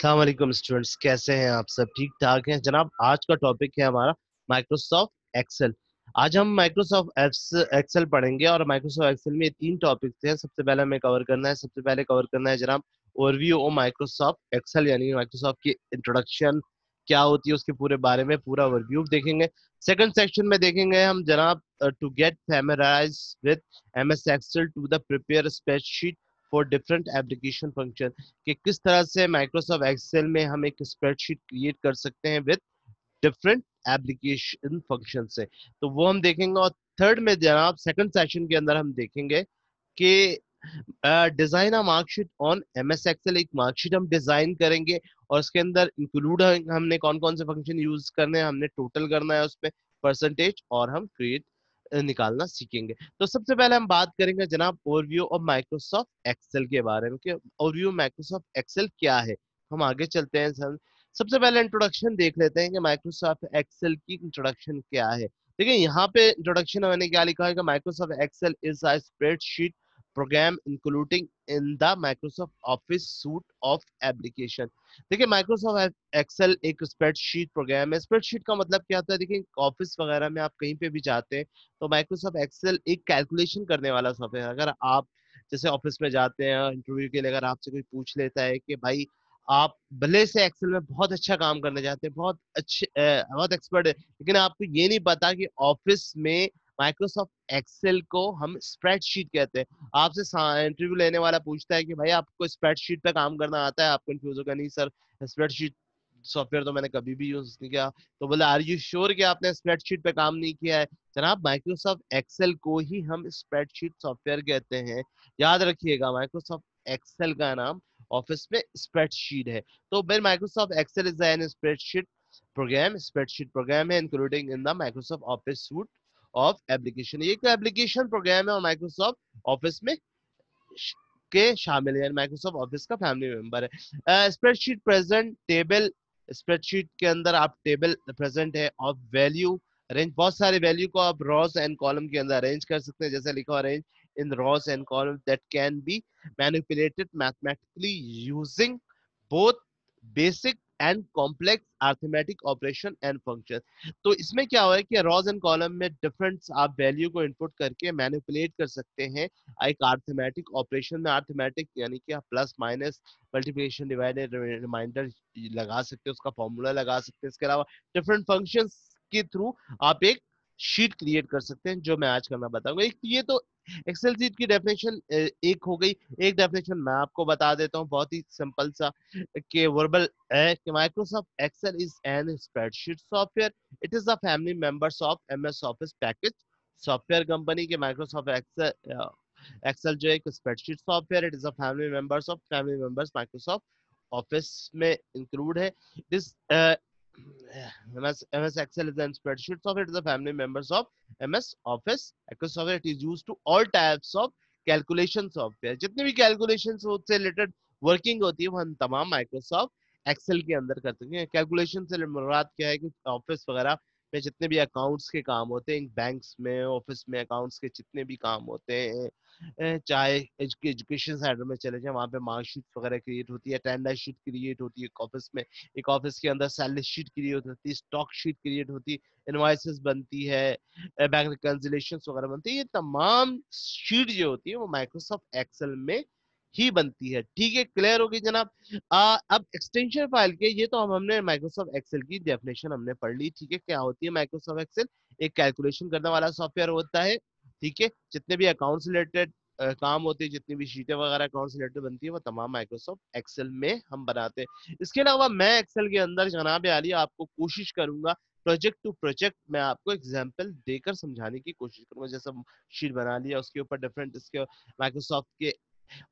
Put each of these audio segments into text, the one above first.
सलामकुम स्टूडेंट्स कैसे हैं आप सब ठीक ठाक हैं जनाब आज का टॉपिक है हमारा माइक्रोसॉफ्ट एक्सेल आज हम माइक्रोसॉफ्ट एक्सेल पढ़ेंगे और माइक्रोसॉफ्ट एक्सेल में तीन टॉपिक थे सबसे पहले हमें कवर करना है सबसे पहले कवर करना है जनाब ओवरव्यू ऑफ माइक्रोसॉफ्ट एक्सेल यानी माइक्रोसॉफ्ट की इंट्रोडक्शन क्या होती है उसके पूरे बारे में पूरा ओवरव्यू देखेंगे सेकंड सेक्शन में देखेंगे हम जनाब to get फेमराइज with M S Excel to the prepare spreadsheet for different application function कि किस तरह से माइक्रोसॉफ्ट एक्सेल में हम एक स्प्रेडशीट क्रिएट कर सकते हैं विद डिफरेंट एप्लीकेशन फंक्शन से तो वो हम देखेंगे और थर्ड में जनाब सेकंड सेशन के अंदर हम देखेंगे कि design a marksheet on M S Excel एक मार्कशीट हम डिजाइन करेंगे और उसके अंदर इंक्लूड हमने कौन कौन से फंक्शन यूज करने हैं हमने टोटल करना है उसमें परसेंटेज और हम क्रिएट निकालना सीखेंगे तो सबसे पहले हम बात करेंगे जनाब ओवरव्यू ऑफ माइक्रोसॉफ्ट एक्सेल के बारे में कि ओवरव्यू माइक्रोसॉफ्ट एक्सेल क्या है हम आगे चलते हैं सर सबसे पहले इंट्रोडक्शन देख लेते हैं कि माइक्रोसॉफ्ट एक्सेल की इंट्रोडक्शन क्या है देखिए यहाँ पे इंट्रोडक्शन मैंने क्या लिखा है कि Microsoft Excel is a spreadsheet program including in the Microsoft Office suite of application देखिए माइक्रोसॉफ्ट एक्सेल एक स्प्रेडशीट प्रोग्राम है. स्प्रेडशीट का मतलब क्या होता है? देखिए ऑफिस वगैरह में आप कहीं पे भी जाते हैं तो माइक्रोसॉफ्ट एक्सेल एक कैलकुलेशन करने वाला सॉफ्टवेयर है. अगर आप जैसे ऑफिस में जाते हैं इंटरव्यू के लिए अगर आपसे कोई पूछ लेता है कि भाई आप भले से एक्सेल में बहुत अच्छा काम करने जाते हैं बहुत अच्छे बहुत एक्सपर्ट है लेकिन आपको ये नहीं पता कि ऑफिस में माइक्रोसॉफ्ट एक्सेल को हम स्प्रेडशीट कहते हैं आपसे इंटरव्यू लेने वाला पूछता है कि भाई आपको स्प्रेडशीट पे काम करना आता है आप कंफ्यूज होगा नहीं सर स्प्रेडशीट सॉफ्टवेयर तो मैंने कभी भी यूज नहीं किया तो बोले आर यू श्योर कि आपने स्प्रेडशीट पे काम नहीं किया है जनाब माइक्रोसॉफ्ट एक्सेल को ही हम स्प्रेडशीट सॉफ्टवेयर कहते हैं याद रखिएगा माइक्रोसॉफ्ट एक्सेल का नाम ऑफिस में स्प्रेडशीट है तो when Microsoft Excel is an spreadsheet program spreadsheet program है including in the Microsoft Office suite of application ये कोई एप्लीकेशन प्रोग्राम है और माइक्रोसॉफ्ट ऑफिस में के शामिल है माइक्रोसॉफ्ट ऑफिस का फैमिली मेंबर है स्प्रेडशीट प्रेजेंट टेबल स्प्रेडशीट के अंदर आप टेबल प्रेजेंट है ऑफ वैल्यू अरेंज बहुत सारे वैल्यू को आप रॉस एंड कॉलम के अंदर अरेंज कर सकते हैं जैसे लिखा arrange in rows and column that can be manipulated mathematically using both basic and complex arithmetic operation and function तो इसमें क्या हुआ है कि रॉज एंड कॉलम में डिफरेंट आप वैल्यू को इनपुट करके मैनिपुलेट कर सकते हैं एक आर्थमेटिक ऑपरेशन में आर्थमेटिक यानी कि आप plus minus multiplication divided reminder लगा सकते हैं उसका फॉर्मूला लगा सकते हैं इसके अलावा डिफरेंट फंक्शन के थ्रू आप एक शीट क्रिएट कर सकते हैं जो मैं आज करना बताऊंगा एक ये तो एक्सेल सीट की डेफिनेशन एक हो गई एक डेफिनेशन मैं आपको बता देता हूँ बहुत ही सिंपल सा के वर्बल है कि Microsoft Excel is an spreadsheet software it is a family members of MS Office package software company के माइक्रोसॉफ्ट एक्सेल एक्सेल जो एक spreadsheet software it is a family members of family members Microsoft Office में include है this MS, MS Excel is a spreadsheet software. it is a family members of MS Office. Excel software it is used to all types of calculation software. जितने भी calculation से related working होती है वो हम तमाम Microsoft Excel के अंदर करते हैं कैलकुलेशन से मुराद क्या है कि Office वगैरह में जितने भी अकाउंट्स के काम होते हैं बैंक्स में ऑफिस में अकाउंट्स के जितने भी काम होते हैं चाहे एजुकेशन सेंटर में चले जाए वहाँ पे मार्कशीट वगैरह क्रिएट होती है अटेंडर शीट क्रिएट होती है एक ऑफिस में एक ऑफिस के अंदर सैलरी शीट क्रिएट होती है स्टॉक शीट क्रिएट होती है इन्वाइसेस बनती है बैंक रिकन्सिलेशन वगैरह बनती है ये तमाम शीट जो होती है वो माइक्रोसॉफ्ट एक्सेल में ही बनती है ठीक है क्लियर होगी जनाब अब एक्सटेंशन फाइल के ये तो हम हमने माइक्रोसॉफ्ट एक्सेल की डेफिनेशन हमने पढ़ ली ठीक है क्या होती है माइक्रोसॉफ्ट एक्सेल एक कैलकुलेशन करने वाला सॉफ्टवेयर होता है ठीक है जितने भी अकाउंट रिलेटेड काम होते हैं जितनी भी शीटें वगैरह अकाउंट रिलेटेड बनती है वो तमाम माइक्रोसॉफ्ट एक्सेल में हम बनाते हैं इसके अलावा मैं एक्सेल के अंदर जनाब आलिए आपको कोशिश करूंगा प्रोजेक्ट टू प्रोजेक्ट मैं आपको एग्जांपल देकर समझाने की कोशिश करूंगा जैसे शीट बना लिया उसके ऊपर डिफरेंट इसके माइक्रोसॉफ्ट के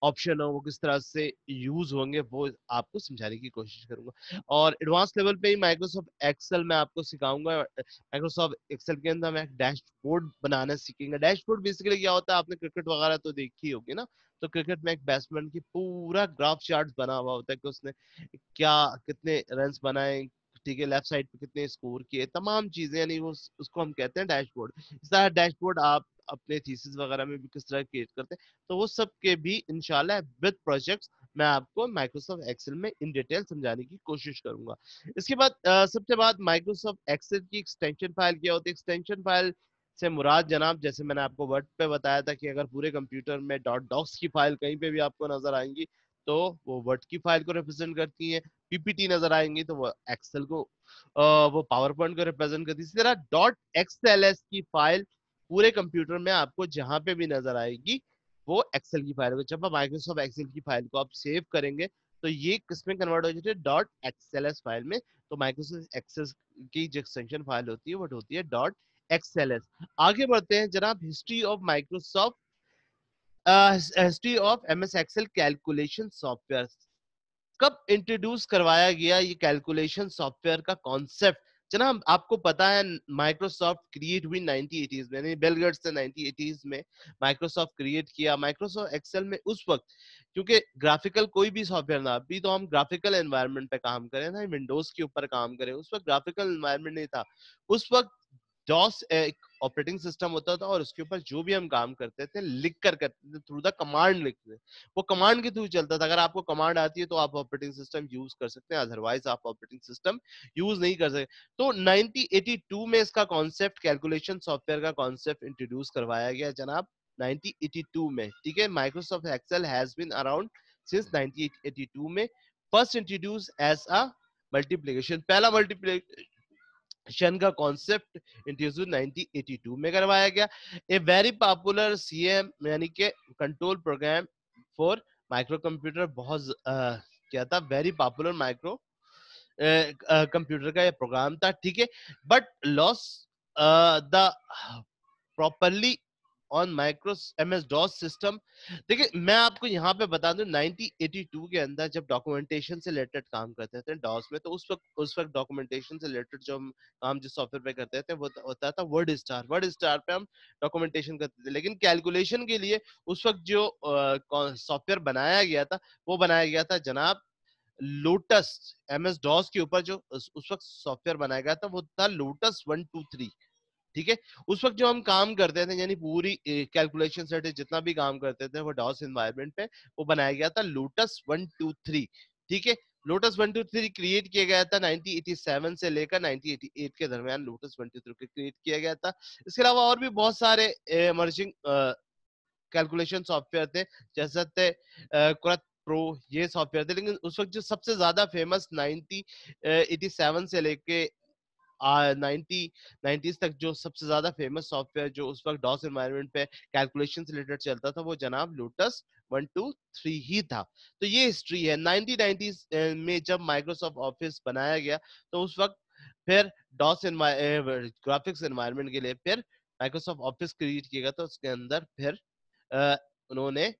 ऑप्शन हो वो किस तरह से यूज होंगे वो आपको समझाने की कोशिश करूंगा और एडवांस लेवल पे ही माइक्रोसॉफ्ट एक्सेल मैं आपको सिखाऊंगा माइक्रोसॉफ्ट एक्सेल के अंदर हम एक डैशबोर्ड बनाना सीखेंगे डैशबोर्ड बेसिकली क्या होता है आपने क्रिकेट वगैरह तो देखी होगी ना तो क्रिकेट में एक बैट्समैन की पूरा ग्राफ चार्ट बना हुआ होता है कि उसने क्या कितने रन बनाए ठीक है लेफ्ट साइड पे कितने स्कोर किए तमाम चीजें यानी वो उसको हम कहते हैं डैशबोर्ड इस तरह डैशबोर्ड आप अपने थीसिस वगैरह में भी किस तरह क्रिएट करते हैं तो वो सब के भी इनशाला विद प्रोजेक्ट्स मैं आपको माइक्रोसॉफ्ट एक्सेल में इन डिटेल समझाने की कोशिश करूंगा इसके बाद सबसे बाद माइक्रोसॉफ्ट एक्सेल की एक्सटेंशन फाइल क्या होती है एक्सटेंशन फाइल से मुराद जनाब जैसे मैंने आपको वर्ड पे बताया था कि अगर पूरे कंप्यूटर में डॉट डॉक्स की फाइल कहीं पे भी आपको नजर आएंगी तो वो वर्ड की फाइल को रिप्रेजेंट करती है पीपीटी नजर आएंगी तो वो एक्सेल को वो पावर पॉइंट को रिप्रेजेंट करती है इसी तरह डॉट एक्सएलएस की फाइल पूरे कंप्यूटर में आपको जहां पे भी नजर आएगी वो एक्सेल की फाइल होगी जब आप माइक्रोसॉफ्ट एक्सेल की फाइल को आप सेव करेंगे तो ये किसमें कन्वर्ट हो जाती है डॉट एक्सेल फाइल में तो माइक्रोसॉफ्ट एक्सेल की जो एक्सटेंशन फाइल होती है वो होती है डॉट एक्सेल आगे बढ़ते हैं जनाब history of Microsoft history of M S Excel calculation software कब इंट्रोड्यूस करवाया गया ये कैलकुलेशन सॉफ्टवेयर का कॉन्सेप्ट जनाब आपको पता है माइक्रोसॉफ्ट क्रिएट हुई 1980s में बेलगढ़ से 1980s में माइक्रोसॉफ्ट क्रिएट किया माइक्रोसॉफ्ट एक्सेल में उस वक्त क्योंकि ग्राफिकल कोई भी सॉफ्टवेयर ना अभी तो हम ग्राफिकल एनवायरनमेंट पे काम करें ना विंडोज के ऊपर काम करें उस वक्त ग्राफिकल एनवायरनमेंट नहीं था उस वक्त डॉस ऑपरेटिंग सिस्टम होता था और उसके ऊपर जो भी हम काम करते थे लिख कर करते थे थ्रू द कमांड लिखते थे वो कमांड के थ्रू चलता था अगर आपको कमांड आती है तो आप ऑपरेटिंग सिस्टम यूज कर सकते हैं अदरवाइज आप ऑपरेटिंग सिस्टम यूज नहीं कर सकते तो 1982 में इसका कॉन्सेप्ट कैलकुलेशन सॉफ्टवेयर का कॉन्सेप्ट इंट्रोड्यूस करवाया गया जनाब 1982 में ठीक है Microsoft Excel has been around since 1982 में first introduce as a multiplication पहला मल्टीप्लीकेशन शन का कॉन्सेप्ट इंट्रोड्यूस 1982 में करवाया गया ए वेरी पॉपुलर सीएम यानी के control program for micro computer बहुत आ, क्या था वेरी पॉपुलर माइक्रो कंप्यूटर का ये प्रोग्राम था ठीक है but loss the properly on micro M S DOS system देखिए मैं आपको यहाँ पे बता दूं 1982 के अंदर जब डॉक्यूमेंटेशन से रिलेटेड काम करते थे डॉस में तो उस वक्त उस वक्त डॉक्यूमेंटेशन से रिलेटेड जो हम काम जिस सॉफ्टवेयर पे करते थे वो होता था वर्ड स्टार वर्ड स्टार पे हम डॉक्यूमेंटेशन करते थे लेकिन कैलकुलेशन के लिए उस वक्त जो सॉफ्टवेयर बनाया गया था वो बनाया गया था जनाब लोटस एम एस डॉस के ऊपर जो उस वक्त सॉफ्टवेयर बनाया गया था वो था लोटस वन टू थ्री ठीक है उस वक्त जो हम काम करते थे यानी पूरी कैलकुलेशन सेट जितना भी काम करते थे वो डॉस इन्वायरमेंट पे वो बनाया गया था लोटस वन टू थ्री ठीक है Lotus one two three create किया गया था 1987 से लेकर 1988 के दरमियान Lotus one two three create किया गया था इसके अलावा और भी बहुत सारे इमर्जिंग कैलकुलेशन सॉफ्टवेयर थे जैसे थे कुरत प्रो ये सॉफ्टवेयर थे लेकिन उस वक्त जो सबसे ज्यादा फेमस 1987 से लेके 90, तक जो सबसे ज्यादा फेमस सॉफ्टवेयर जो उस वक्त डॉस एनवायरमेंट पे कैलकुलेशन रिलेटेड चलता था वो जनाब लोटस वन टू थ्री ही था तो ये हिस्ट्री है नाइनटीन नाइनटीज में जब माइक्रोसॉफ्ट ऑफिस बनाया गया तो उस वक्त फिर डॉस ग्राफिक्स एनवायरमेंट के लिए फिर माइक्रोसॉफ्ट ऑफिस क्रिएट किया गया था तो उसके अंदर फिर आ, उन्होंने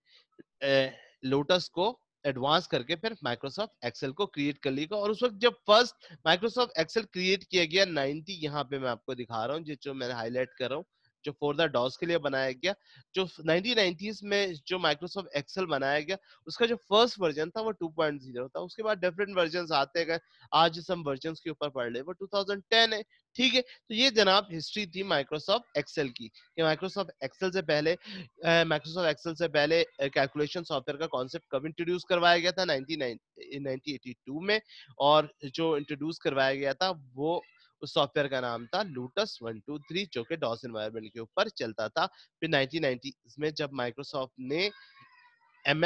लोटस को एडवांस करके फिर माइक्रोसॉफ्ट एक्सेल को क्रिएट कर लिएगा और उस वक्त जब फर्स्ट माइक्रोसॉफ्ट एक्सेल क्रिएट किया गया 90 यहाँ पे मैं आपको दिखा रहा हूँ जो मैंने हाईलाइट कर रहा हूँ जो फोर द डॉस के लिए बनाया गया जो नाइनटीन में जो माइक्रोसॉफ्ट एक्सेल बनाया गया उसका जो फर्स्ट वर्जन था वो टू पॉइंट जीरो था उसके बाद डिफरेंट वर्जन आते गए आज हम वर्जन के ऊपर पढ़ ले वो टू है ठीक है तो ये जनाब हिस्ट्री थी माइक्रोसॉफ्ट एक्सेल की कि माइक्रोसॉफ्ट एक्सेल से पहले माइक्रोसॉफ्ट एक्सेल से पहले कैलकुलेशन सॉफ्टवेयर का कॉन्सेप्ट कब इंट्रोड्यूस करवाया गया था 1982 में और जो इंट्रोड्यूस करवाया गया था वो उस सॉफ्टवेयर का नाम था लूटस वन टू थ्री जो कि डॉस एनवायरमेंट के ऊपर चलता था फिर नाइनटीन में जब माइक्रोसॉफ्ट ने एम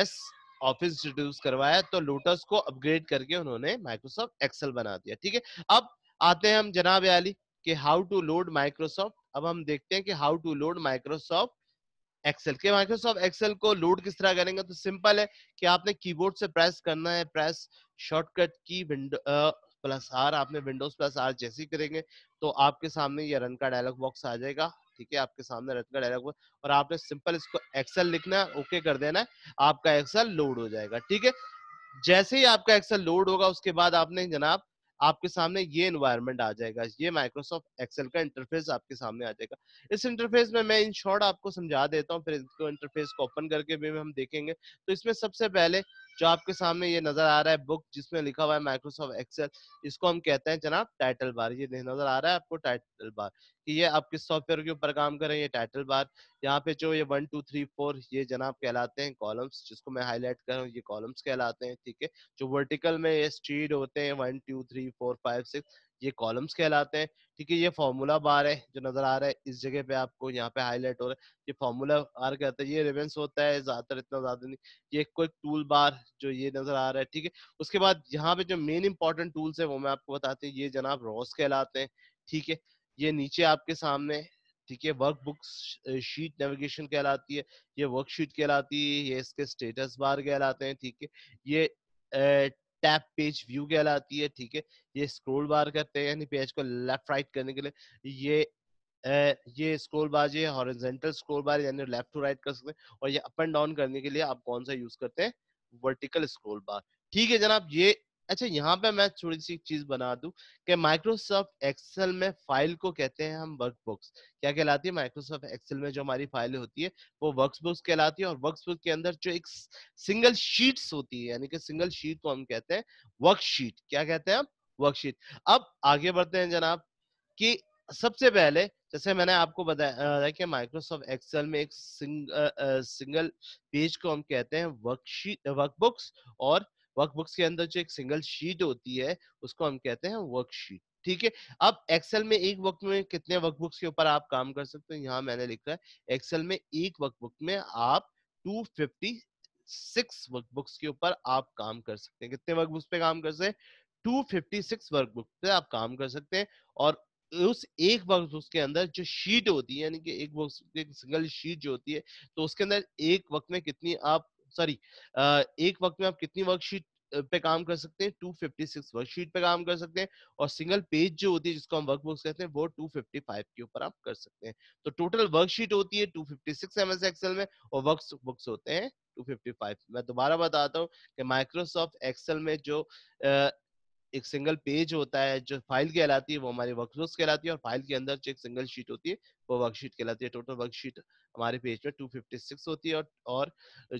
ऑफिस इंट्रोड्यूस करवाया तो लूटस को अपग्रेड करके उन्होंने माइक्रोसॉफ्ट एक्सेल बना दिया ठीक है अब आते हैं हम जनाब अली कि हाउ टू लोड माइक्रोसॉफ्ट अब हम देखते हैं कि how to load Microsoft Excel के माइक्रोसॉफ्ट एक्सेल को लोड किस तरह करेंगे तो सिंपल है कि आपने कीबोर्ड से प्रेस करना है press shortcut key window plus R आपने विंडोज प्लस आर जैसे ही करेंगे तो आपके सामने ये रन का डायलॉग बॉक्स आ जाएगा ठीक है आपके सामने रन का डायलॉग बॉक्स और आपने सिंपल इसको एक्सेल लिखना है ओके कर देना है आपका एक्सेल लोड हो जाएगा ठीक है जैसे ही आपका एक्सेल लोड होगा उसके बाद आपने जनाब आपके सामने ये इन्वायरमेंट आ जाएगा ये माइक्रोसॉफ्ट एक्सेल का इंटरफेस आपके सामने आ जाएगा इस इंटरफेस में मैं इन शॉर्ट आपको समझा देता हूँ फिर इसको इंटरफेस को ओपन करके भी हम देखेंगे तो इसमें सबसे पहले जो आपके सामने ये नजर आ रहा है बुक जिसमें लिखा हुआ है माइक्रोसॉफ्ट एक्सेल इसको हम कहते हैं जनाब टाइटल बार ये नजर आ रहा है आपको टाइटल बार कि ये आप किस सॉफ्टवेयर के ऊपर काम कर रहे हैं ये टाइटल बार यहाँ पे जो ये वन टू थ्री फोर ये जनाब कहलाते हैं कॉलम्स जिसको मैं हाईलाइट कर रहा हूँ ये कॉलम्स कहलाते हैं ठीक है जो वर्टिकल में ये स्ट्रीड होते हैं one two three four five six ये कॉलम्स कहलाते हैं ठीक है ये फॉर्मूला बार है जो नजर आ रहा है इस जगह पे आपको यहाँ पे हाईलाइट हो रहा है ये फॉर्मूला बार कहते हैं ये रिवेंस होता है ज्यादातर इतना ज्यादा नहीं ये कोई टूल बार जो ये नजर आ रहा है ठीक है उसके बाद यहाँ पे जो मेन इंपॉर्टेंट टूल्स है वो मैं आपको बताते हैं ये जनाब रॉस कहलाते हैं ठीक है ये नीचे आपके सामने ठीक है वर्क बुक शीट नेविगेशन कहलाती है ये वर्कशीट कहलाती है ये इसके स्टेटस बार कहलाते हैं ठीक है ये टैप पेज व्यू कहलाती है ठीक है ये स्क्रोल बार करते हैं यानी पेज को लेफ्ट राइट करने के लिए ये ये स्क्रोल बार ये हॉरिजेंटल स्क्रोल बार यानी लेफ्ट टू राइट कर सकते हैं और ये अप एंड डाउन करने के लिए आप कौन सा यूज करते हैं वर्टिकल स्क्रोल बार ठीक है जनाब ये अच्छा यहाँ पे मैं थोड़ी सी चीज बना दू कि माइक्रोसॉफ्ट एक्सेल में फाइल को कहते हैं हम वर्कबुक्स क्या कहलाती है माइक्रोसॉफ्ट एक्सेल में जो हमारी फाइल होती है वो वर्कबुक्स कहलाती है और वर्कबुक के अंदर जो एक सिंगल शीट्स होती है यानी कि सिंगल शीट को हम कहते हैं वर्कशीट क्या कहते हैं हम वर्कशीट अब आगे बढ़ते हैं जनाब कि सबसे पहले जैसे मैंने आपको बताया कि माइक्रोसॉफ्ट एक्सेल में एक सिंग, आ, आ, सिंगल पेज को हम कहते हैं वर्कशीट वर्कबुक्स और वर्कबुक्स के अंदर जो एक सिंगल शीट होती है उसको हम कहते हैं वर्कशीट ठीक है अब एक्सेल में एक वक्त में कितने वर्कबुक्स के ऊपर आप काम कर सकते हैं यहाँ मैंने लिखा है एक्सेल में एक वर्कबुक में आप 256 वर्कबुक्स के ऊपर आप काम कर सकते हैं कितने वर्कबुक्स पे काम कर सकते हैं 256 वर्कबुक पे आप काम कर सकते हैं और उस एक वर्कबुक के अंदर जो शीट होती है यानी कि एक वर्क सिंगल शीट जो होती है तो उसके अंदर एक वक्त में कितनी आप सॉरी एक वक्त में आप कितनी वर्कशीट पे काम कर सकते हैं 256 वर्कशीट पे काम कर सकते हैं और सिंगल पेज जो होती है जिसको हम वर्कबुक्स कहते हैं वो 255 के ऊपर आप कर सकते हैं तो टोटल वर्कशीट होती है 256 एमएस एक्सेल में और वर्कबुक्स होते हैं 255 मैं दोबारा बताता हूँ कि माइक्रोसॉफ्ट एक्सेल में जो एक सिंगल पेज होता है जो फाइल कहलाती है वो हमारे वर्कबुक्स कहलाती है और फाइल के अंदर जो एक सिंगल शीट होती है वो वर्कशीट कहलाती है टोटल वर्कशीट हमारे पेज में 256 होती है और, और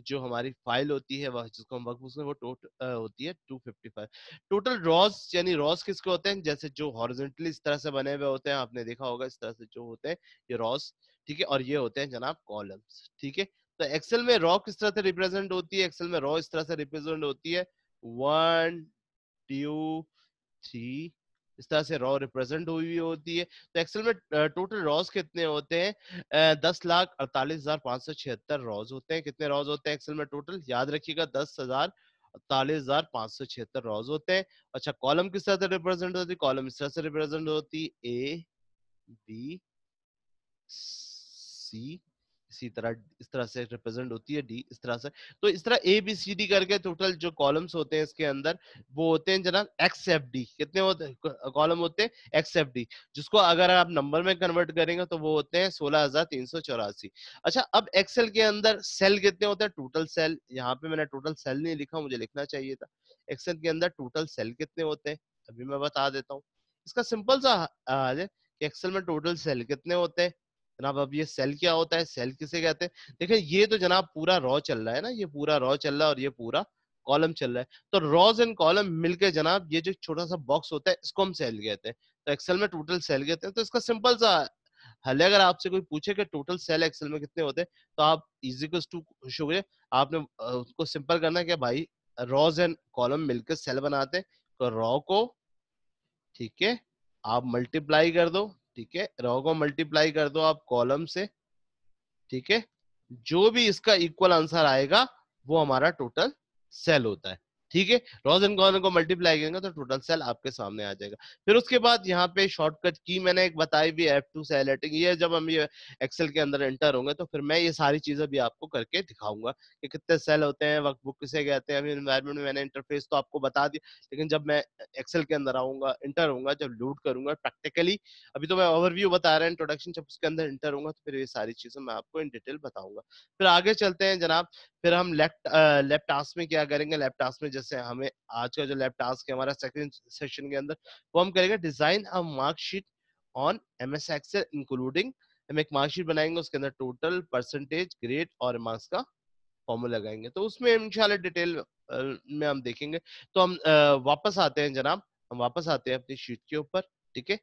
जो हमारी फाइल होती है जिसको हम वर्कबुक्स में वो टोट होती है 255 टोटल रॉस यानी रॉस किसके होते हैं जैसे जो हॉरिजेंटली इस तरह से बने हुए होते हैं आपने देखा होगा इस तरह से जो होते हैं ये रॉस ठीक है और ये होते हैं जनाब कॉलम्स ठीक है तो एक्सेल में रॉ किस तरह से रिप्रेजेंट होती है एक्सेल में रॉ इस तरह से रिप्रेजेंट होती है वन ड्यू थ्री इस तरह से रॉ रिप्रेजेंट हुई हुई होती है तो एक्सेल में टोटल रॉज कितने होते हैं दस लाख अड़तालीस हजार पांच सौ छिहत्तर रॉज होते हैं कितने रॉज होते हैं एक्सेल में टोटल याद रखिएगा दस हजार अड़तालीस हजार पांच सौ छिहत्तर रॉज होते हैं अच्छा कॉलम किस तरह से रिप्रेजेंट होती है कॉलम इस तरह से रिप्रेजेंट होती है ए बी सी इसी तरह इस तरह से रिप्रेजेंट होती है डी इस तरह से तो इस तरह ए बी सी डी करके टोटल जो कॉलम्स होते हैं इसके अंदर वो होते हैं जनाब एक्स एफ डी कितने होते हैं कॉलम होते हैं एक्स एफ डी जिसको अगर आप नंबर में कन्वर्ट करेंगे तो वो होते हैं सोलह हजार तीन सौ चौरासी अच्छा अब एक्सेल के अंदर सेल कितने होते हैं टोटल सेल यहाँ पे मैंने टोटल सेल नहीं लिखा मुझे लिखना चाहिए था एक्सेल के अंदर टोटल सेल कितने होते हैं अभी मैं बता देता हूँ इसका सिंपल सा एक्सेल में टोटल सेल कितने होते हैं जनाब अब ये सेल क्या होता है सेल किसे कहते हैं देखिए ये तो जनाब पूरा रॉ चल रहा है ना ये पूरा रॉ चल रहा है और ये पूरा कॉलम चल रहा है तो रॉज एंड कॉलम मिलके जनाब ये जो छोटा सा बॉक्स होता है इसको हम सेल कहते हैं तो एक्सेल में टोटल सेल कहते हैं तो इसका सिंपल सा हल अगर आपसे कोई पूछे कि टोटल सेल एक्सेल में कितने होते हैं तो आप इजी टू खुश हो गए आपने उसको सिंपल करना है कि भाई रॉज एंड कॉलम मिलकर सेल बनाते हैं तो रॉ को ठीक है आप मल्टीप्लाई कर दो ठीक है रो को मल्टीप्लाई कर दो आप कॉलम से ठीक है जो भी इसका इक्वल आंसर आएगा वो हमारा टोटल सेल होता है ठीक है रोज एंड कॉर्नर को मल्टीप्लाई करेंगे तो टोटल सेल आपके सामने आ जाएगा फिर उसके बाद यहाँ पे शॉर्टकट की मैंने एक बताई भी एफ टू सेल एटिंग ये जब हम ये एक्सेल के अंदर एंटर होंगे तो फिर मैं ये सारी चीजें भी आपको करके दिखाऊंगा कि कितने सेल होते हैं वक्त बुक किसे कहते हैं अभी इन्वायरमेंट में मैंने इंटरफेस तो आपको बता दिया लेकिन जब मैं एक्सेल के अंदर आऊंगा इंटर होऊंगा जब लूट करूंगा प्रैक्टिकली अभी तो मैं ओवरव्यू बता रहा है इंट्रोडक्शन जब उसके अंदर इंटर होऊंगा तो फिर ये सारी चीजें मैं आपको इन डिटेल बताऊंगा फिर आगे चलते हैं जनाब फिर हम लेफ्ट लेफ्ट टास्क में क्या करेंगे लेफ्ट टास्क में जैसे हमें आज का जो लेफ्ट टास्क है हमारा सेकंड सेशन के अंदर वो हम करेंगे design a marksheet on M S Excel including हम एक मार्कशीट बनाएंगे उसके अंदर टोटल परसेंटेज ग्रेड और मार्क्स का फॉर्मूला लगाएंगे तो उसमें इंशाल्लाह डिटेल में हम देखेंगे तो हम वापस आते हैं जनाब हम वापस आते हैं अपनी शीट के ऊपर ठीक है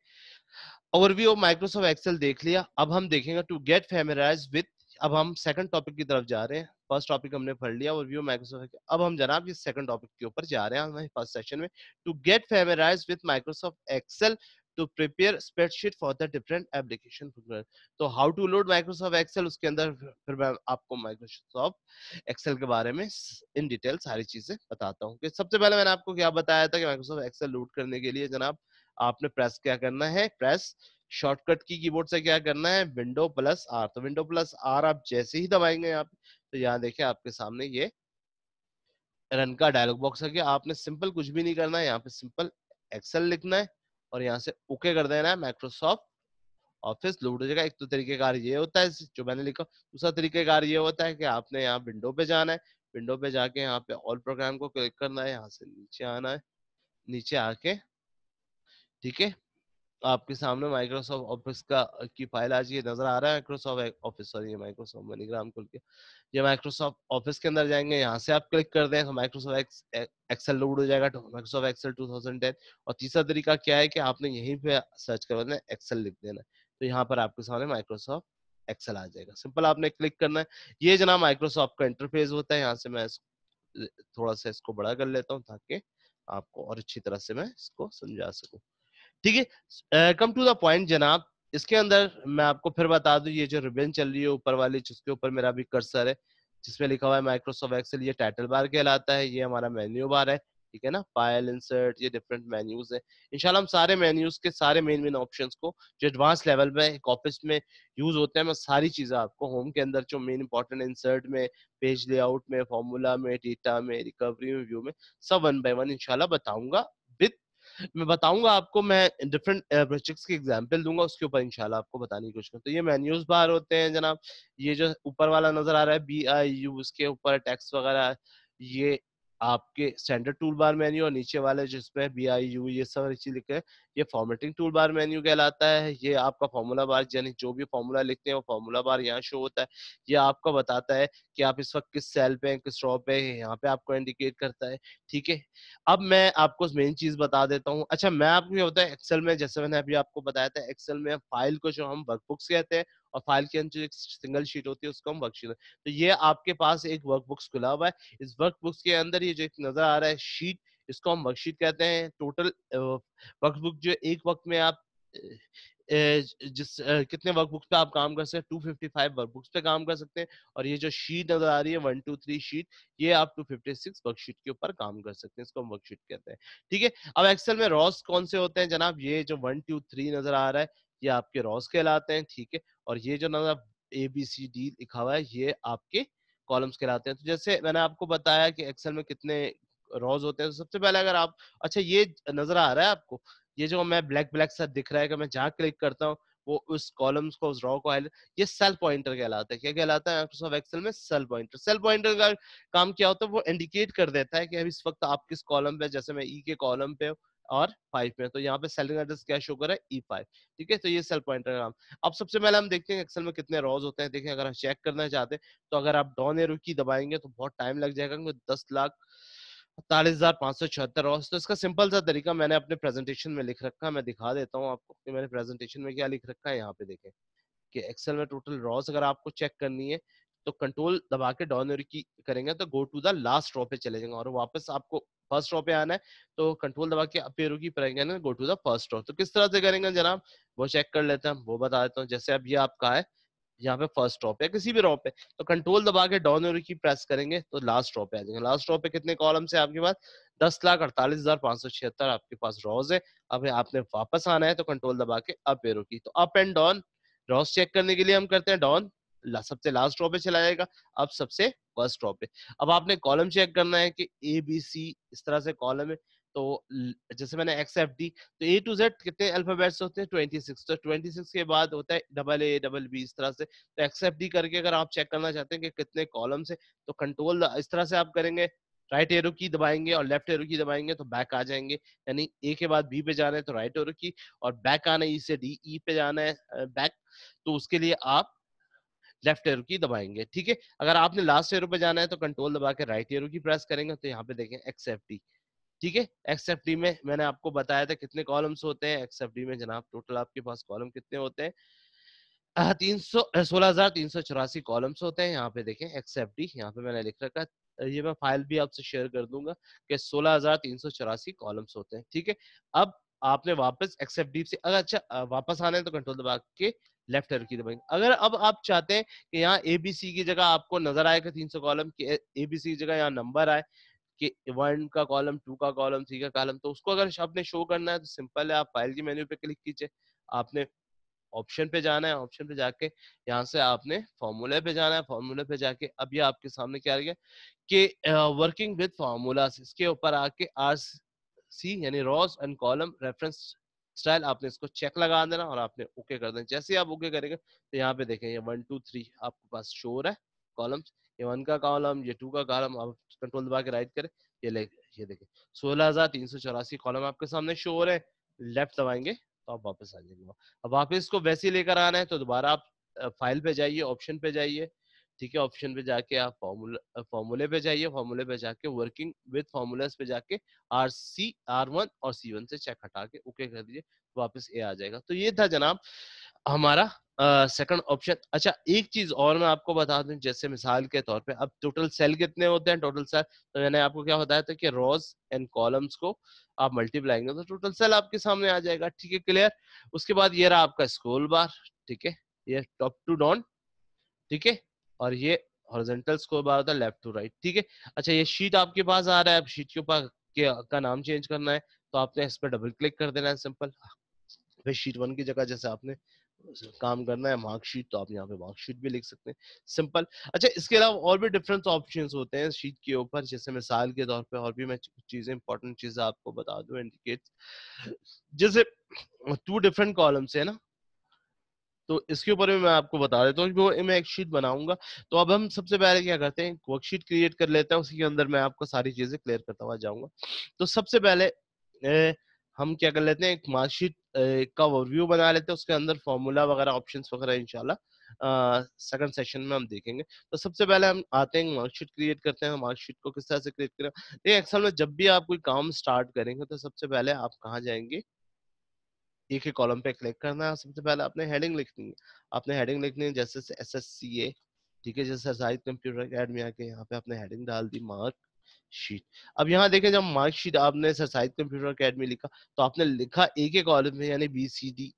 ओवरव्यू ऑफ माइक्रोसॉफ्ट एक्सेल देख लिया अब हम देखेंगे टू गेट फेमराइज विद अब हम सेकंड टॉपिक की तरफ जा रहे हैं फर्स्ट टॉपिक हमने पढ़ लिया और व्यू माइक्रोसॉफ्ट अब हम जनाब ये सेकंड टॉपिक के ऊपर जा रहे हैं हमारे फर्स्ट सेशन में to get फेमराइज with Microsoft Excel to prepare spreadsheet for the different application तो how to load Microsoft Excel उसके अंदर फिर मैं आपको माइक्रोसॉफ्ट एक्सेल के बारे में इन डिटेल सारी चीजें बताता हूँ सबसे पहले मैंने आपको क्या बताया था कि माइक्रोसॉफ्ट एक्सेल लोड करने के लिए जनाब आपने प्रेस क्या करना है प्रेस शॉर्टकट की कीबोर्ड से क्या करना है विंडो प्लस आर तो विंडो प्लस आर आप जैसे ही दबाएंगे यहाँ पे तो यहाँ देखे आपके सामने ये रन का डायलॉग बॉक्स आ गया आपने सिंपल कुछ भी नहीं करना है यहाँ पे सिंपल एक्सेल लिखना है और यहाँ से ओके कर देना है माइक्रोसॉफ्ट ऑफिस लोड हो जाएगा एक तो तरीके का ये होता है जो मैंने लिखा दूसरा तरीके का ये होता है कि आपने यहाँ विंडो पे जाना है विंडो पे जाके यहाँ पे ऑल प्रोग्राम को क्लिक करना है यहाँ से नीचे आना है नीचे आके ठीक है आपके सामने माइक्रोसॉफ्ट ऑफिस का की फाइल आज ये नजर आ रहा है माइक्रोसॉफ्ट ऑफिस सॉरी ये माइक्रोसॉफ्ट मनीग्राम खुल के ये माइक्रोसॉफ्ट ऑफिस के अंदर जाएंगे यहाँ से आप क्लिक कर दें तो माइक्रोसॉफ्ट एक्सेल लोड हो जाएगा माइक्रोसॉफ्ट एक्सेल 2010 और तीसरा तरीका क्या है कि आपने यहीं पे सर्च कर देना एक्सेल लिख देना तो यहाँ पर आपके सामने माइक्रोसॉफ्ट एक्सेल आ जाएगा सिंपल आपने क्लिक करना है ये जना माइक्रोसॉफ्ट का इंटरफेस होता है यहाँ से मैं थोड़ा सा इसको बड़ा कर लेता हूँ ताकि आपको और अच्छी तरह से मैं इसको समझा सकूँ ठीक है कम टू द पॉइंट जनाब इसके अंदर मैं आपको फिर बता दू ये जो रिबन चल रही है ऊपर वाली जिसके ऊपर मेरा भी कर्सर है जिसमें लिखा हुआ है माइक्रोसॉफ्ट एक्सेल ये टाइटल बार कहलाता है ये हमारा मेन्यू बार है ठीक है ना फाइल इंसर्ट ये डिफरेंट मेन्यूज है इनशाला हम सारे मेन्यूज के सारे मेन मेन ऑप्शंस को जो एडवांस लेवल पे एक ऑफिस में यूज होते हैं मैं सारी चीजें आपको होम के अंदर जो मेन इंपॉर्टेंट इंसर्ट में पेज लेआउट में फॉर्मूला में डेटा में रिकवरी में व्यू में सब वन बाय वन इनशाला बताऊंगा मैं बताऊंगा आपको मैं डिफरेंट प्रोजेक्ट्स के एग्जाम्पल दूंगा उसके ऊपर इंशाल्लाह आपको बताने की कोशिश तो ये मेन्यूज बार होते हैं जनाब ये जो ऊपर वाला नजर आ रहा है बी आई यू उसके ऊपर टैक्स वगैरह ये आपके स्टैंडर्ड टूल बार मेन्यू और नीचे वाले जिसमें बी आई यू ये सारी चीज लिखे ये फॉर्मेटिंग टूल बार मेन्यू कहलाता है ये आपका फॉर्मूला बार यानी जो भी फॉर्मूला लिखते हैं वो फॉर्मूला बार यहाँ शो होता है ये आपका बताता है कि आप इस वक्त किस सेल पे हैं किस रॉप पे हैं यहाँ पे आपको इंडिकेट करता है ठीक है अब मैं आपको मेन चीज बता देता हूँ अच्छा मैं आपको होता है एक्सेल में जैसे मैंने अभी आपको बताया था एक्सेल में फाइल को जो हम वर्कबुक्स कहते हैं और फाइल के अंदर जो एक सिंगल शीट होती है उसको हम वर्कशीट तो ये आपके पास एक वर्कबुक्स खुला हुआ है इस वर्कबुक्स के अंदर ये जो एक नजर आ रहा है शीट इसको हम वर्कशीट कहते हैं टोटल वर्कबुक जो एक वक्त में आप जिस कितने वर्कबुक्स पे आप काम कर सकते हैं 255 वर्कबुक्स पे काम कर सकते हैं और ये जो शीट नजर आ रही है वन टू थ्री शीट ये आप 256 वर्कशीट के ऊपर काम कर सकते हैं इसको हम वर्कशीट कहते हैं ठीक है अब एक्सेल में रॉस कौन से होते हैं जनाब ये जो वन टू थ्री नजर आ रहा है ये आपके रॉस कहलाते हैं ठीक है और ये जो नजर ए बी सी डी लिखा हुआ है ये आपके कॉलम्स कहलाते हैं तो जैसे मैंने आपको बताया कि एक्सेल में कितने रॉज होते हैं तो सबसे पहले अगर आप अच्छा ये नजर आ रहा है आपको ये जो मैं ब्लैक ब्लैक सा दिख रहा है कि मैं जहाँ क्लिक करता हूँ वो उस कॉलम्स को उस रॉ को ये सेल पॉइंटर कहलाता है क्या कहलाता है माइक्रोसॉफ्ट एक्सेल में सेल पॉइंटर सेल पॉइंटर का काम क्या होता है वो इंडिकेट कर देता है कि अब इस वक्त आप किस कॉलम पे जैसे मैं ई e के कॉलम पे और फाइव में तो यहाँ पे सेलिंग एड्रेस क्या शो कर ई e फाइव ठीक है तो ये सेल पॉइंटर का काम अब सबसे पहले हम देखते हैं एक्सेल में कितने रॉज होते हैं देखें अगर हम चेक करना चाहते हैं तो अगर आप डॉन एरो की दबाएंगे तो बहुत टाइम लग जाएगा क्योंकि दस लाख अड़तालीस हजार सौ रॉस तो इसका सिंपल सा तरीका मैंने अपने प्रेजेंटेशन में लिख रखा है मैं दिखा देता हूँ आपको कि मैंने प्रेजेंटेशन में क्या लिख रखा है यहाँ पे देखें कि एक्सेल में टोटल रॉस अगर आपको चेक करनी है तो कंट्रोल दबा के डाउन की करेंगे तो go to the last row पे चले जाएंगे और वापस आपको फर्स्ट रॉ पे आना है तो कंट्रोल दबा के up arrow key go to the first row तो किस तरह से करेंगे जनाब वो चेक कर लेते हैं वो बता देता हूँ जैसे अब ये आपका है यहाँ पे फर्स्ट ड्रॉप या किसी भी ड्रॉप पे तो कंट्रोल दबा के डाउन एरो की प्रेस करेंगे तो लास्ट ड्रॉप पे आ जाएंगे लास्ट ड्रॉप पे कितने कॉलम है आपके पास दस लाख अड़तालीस हजार पांच सौ छिहत्तर आपके पास रॉज है अब आपने वापस आना है तो कंट्रोल दबा के अप एरो की तो up and down rows check करने के लिए हम करते हैं डाउन ला, सबसे लास्ट ड्रॉप पे चला जाएगा अब सबसे फर्स्ट ड्रॉप पे अब आपने कॉलम चेक करना है कि ए बी सी इस तरह से कॉलम है तो जैसे मैंने एक्सेप्ट दी तो ए टू जेड कितने अल्फाबेट्स होते हैं 26 तो 26 के बाद होता है डबल ए डबल बी इस तरह से तो एक्सेप्ट डी करके अगर आप चेक करना चाहते हैं कि कितने कॉलम्स है तो कंट्रोल इस तरह से आप करेंगे राइट एरो की दबाएंगे और लेफ्ट एरो की दबाएंगे तो बैक आ जाएंगे यानी ए के बाद बी पे जाना है तो राइट एरो की और बैक आना है ई e से डी ई e पे जाना है बैक तो उसके लिए आप लेफ्ट एरो की दबाएंगे ठीक है अगर आपने लास्ट एरो पे जाना है तो कंट्रोल दबा के राइट एरो की प्रेस करेंगे तो यहाँ पे देखें एक्स एफ ठीक है एक्सेप्ट डी में मैंने आपको बताया था कितने कॉलम्स होते हैं एक्सेप्ट डी में जनाब टोटल आपके पास कॉलम कितने होते हैं तीन सौ सोलह हजार तीन सौ चौरासी कॉलम्स होते हैं यहाँ पे देखें एक्सेप्ट डी यहाँ पे मैंने लिख रखा ये मैं फाइल भी आपसे शेयर कर दूंगा कि सोलह हजार तीन सौ चौरासी कॉलम्स होते हैं ठीक है अब आपने वापस एक्सेप्ट डी से अगर अच्छा वापस आने तो कंट्रोल दबा के लेफ्ट की दबाएंगे अगर अब आप चाहते हैं कि यहाँ ए बी सी की जगह आपको नजर आएगा तीन सौ कॉलम की ए बी सी की जगह यहाँ नंबर आए कि वन का कॉलम टू का कॉलम थ्री का कॉलम तो उसको अगर आपने शो करना है तो सिंपल है आप फाइल के मेन्यू पे क्लिक कीजिए आपने ऑप्शन पे जाना है ऑप्शन पे जाके यहाँ से आपने फॉर्मूले पे जाना है फॉर्मूले पे जाके अब ये आपके सामने क्या आ गया कि वर्किंग विद फार्मूलास इसके ऊपर आके आर सी यानी rows and column reference style आपने इसको चेक लगा देना और आपने ओके कर देना जैसे आप ओके करेंगे तो यहाँ पे देखें ये वन टू थ्री आपके पास शोर है कॉलम्स ये वन का कॉलम ये टू का कॉलम आप कंट्रोल दबा के राइट करें ये ले ये देखें सोलह हजार तीन सौ चौरासी कॉलम आपके सामने शो हो रहे हैं लेफ्ट दबाएंगे तो आप वापस आ जाएंगे अब वापस को वैसे लेकर आना है तो दोबारा आप फाइल पे जाइए ऑप्शन पे जाइए ठीक है ऑप्शन पे जाके आप फॉर्मूला फॉर्मूले पे जाइए फॉर्मूले पे जाके वर्किंग विद फॉर्मूलाज पे जाके आर सी आर वन और सी वन से चेक हटा के ओके कर दीजिए वापस ए आ जाएगा तो ये था जनाब हमारा सेकंड uh, ऑप्शन अच्छा एक चीज और मैं आपको बता दूं जैसे मिसाल के तौर पे अब टोटल सेल कितने होते हैं टोटल सेल तो मैंने आपको क्या बताया था कि रोज एंड कॉलम्स को आप मल्टीप्लाई करेंगे तो टोटल सेल आपके सामने आ जाएगा ठीक है क्लियर उसके बाद ये रहा आपका स्कोल बार ठीक है ये टॉप टू डॉन ठीक है और ये हॉरिजेंटल स्कोर बार होता है लेफ्ट टू राइट ठीक है अच्छा ये शीट आपके पास आ रहा है आप शीट के ऊपर का नाम चेंज करना है तो आपने इस पर डबल क्लिक कर देना है सिंपल फिर शीट वन की जगह जैसे आपने काम करना है मार्कशीट तो आप यहाँ पे मार्कशीट भी लिख सकते हैं सिंपल अच्छा इसके अलावा और भी डिफरेंट ऑप्शंस होते हैं शीट के ऊपर जैसे मिसाल के तौर पे और भी मैं चीजें इंपॉर्टेंट चीजें आपको बता दू इंडिकेट जैसे टू डिफरेंट कॉलम्स है ना तो इसके ऊपर भी मैं आपको बता देता हूँ मैं एक शीट बनाऊंगा तो अब हम सबसे पहले क्या करते हैं वर्कशीट क्रिएट कर लेते हैं उसके अंदर मैं आपको सारी चीजें क्लियर करता हुआ जाऊंगा तो सबसे पहले ए, हम क्या कर लेते हैं एक मार्कशीट का ओवरव्यू बना लेते हैं उसके अंदर फॉर्मूला वगैरह ऑप्शन वगैरह इनशाला सेकंड सेशन में हम देखेंगे तो सबसे पहले हम आते हैं मार्कशीट क्रिएट करते हैं मार्कशीट को किस तरह से क्रिएट करें देखिए एक्सेल में जब भी आप कोई काम स्टार्ट करेंगे तो सबसे पहले आप कहाँ जाएंगे एक ही कॉलम पे क्लिक करना है सबसे पहले आपने हेडिंग लिखनी है आपने हेडिंग लिखनी है जैसे एस एस सी ए ठीक है जैसे कंप्यूटर अकेडमी आके यहाँ पे आपने हेडिंग डाल दी मार्क शीट अब यहाँ देखें जब मार्कशीट आपने सरसाइज कंप्यूटर अकेडमी लिखा तो आपने लिखा एक एक कॉलम में यानी बी सी डी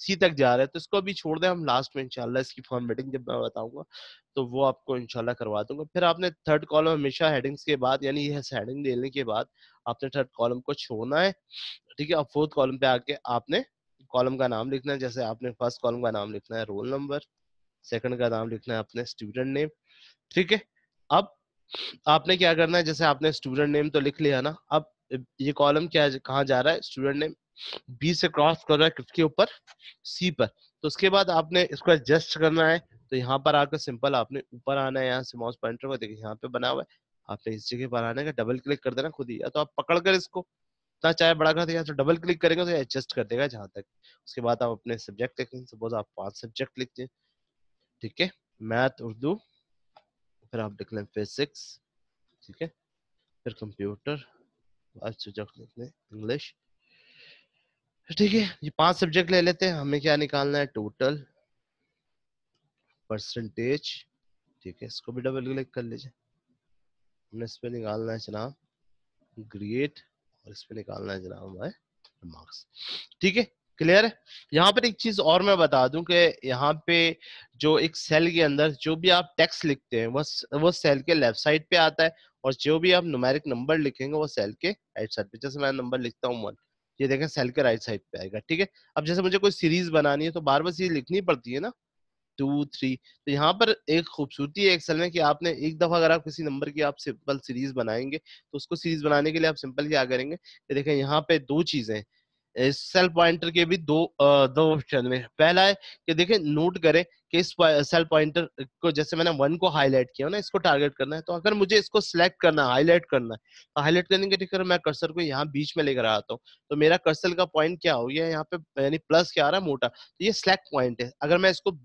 सी तक जा रहा है तो इसको अभी छोड़ दें हम लास्ट में इंशाल्लाह इसकी फॉर्मेटिंग जब मैं बताऊंगा तो वो आपको इंशाल्लाह करवा दूंगा फिर आपने थर्ड कॉलम हमेशा हेडिंग्स के बाद यानी यह हेडिंग लेने के बाद आपने थर्ड कॉलम को छोड़ना है ठीक है अब फोर्थ कॉलम पे आके आपने कॉलम का नाम लिखना है जैसे आपने फर्स्ट कॉलम का नाम लिखना है रोल नंबर सेकंड का नाम लिखना है अपने स्टूडेंट नेम ठीक है अब आपने क्या करना है जैसे आपने स्टूडेंट नेम तो लिख लिया ना अब ये कॉलम क्या कहा जा रहा है स्टूडेंट नेम बी से क्रॉस कर रहा है किसके ऊपर सी पर तो उसके बाद आपने इसको एडजस्ट करना है तो यहाँ पर आकर सिंपल आपने ऊपर आना है यहाँ से माउस पॉइंटर को देखिए यहाँ पे बना हुआ है आपने इस जगह पर आने का डबल क्लिक कर देना खुद ही या तो आप पकड़ कर इसको ना चाहे बड़ा कर देगा तो डबल क्लिक करेंगे तो एडजस्ट कर देगा जहां तक उसके बाद आप अपने सब्जेक्ट देखेंगे सपोज आप पांच सब्जेक्ट लिखते हैं ठीक है मैथ उर्दू फिर आप लिख लें फिजिक्स ठीक है फिर कंप्यूटर आज सब्जेक्ट लिख लें इंग्लिश ठीक है ये पांच सब्जेक्ट ले लेते हैं हमें क्या निकालना है टोटल परसेंटेज ठीक है इसको भी डबल क्लिक कर लीजिए हमने इस पर निकालना है जनाब ग्रेड और इस पर निकालना है जनाब हमारे मार्क्स ठीक है क्लियर है यहाँ पर एक चीज और मैं बता दूं कि यहाँ पे जो एक सेल के अंदर जो भी आप टेक्स्ट लिखते हैं वह वो सेल के लेफ्ट साइड पे आता है और जो भी आप नुमेरिक नंबर लिखेंगे वो सेल के राइट साइड पे जैसे मैं नंबर लिखता हूँ वन ये देखें सेल के राइट साइड पे आएगा ठीक है अब जैसे मुझे कोई सीरीज बनानी है तो बार बार सीरीज लिखनी पड़ती है ना टू थ्री तो यहाँ पर एक खूबसूरती है एक्सेल में कि आपने एक दफा अगर आप किसी नंबर की आप सिंपल सीरीज बनाएंगे तो उसको सीरीज बनाने के लिए आप सिंपल क्या करेंगे ये देखें यहाँ पे दो चीजें इस सेल पॉइंटर के भी दो दो ऑप्शन में पहला है कि देखिए नोट करें कि इस सेल पॉइंटर को जैसे मैंने वन को हाईलाइट किया ना इसको टारगेट करना है तो अगर मुझे इसको सिलेक्ट करना है हाईलाइट करना है तो हाईलाइट करने के चक्कर मैं कर्सर को यहाँ बीच में लेकर आता हूँ तो मेरा कर्सर का पॉइंट क्या हो गया यहाँ पे यानी प्लस क्या आ रहा है मोटा तो ये सिलेक्ट पॉइंट है अगर मैं इसको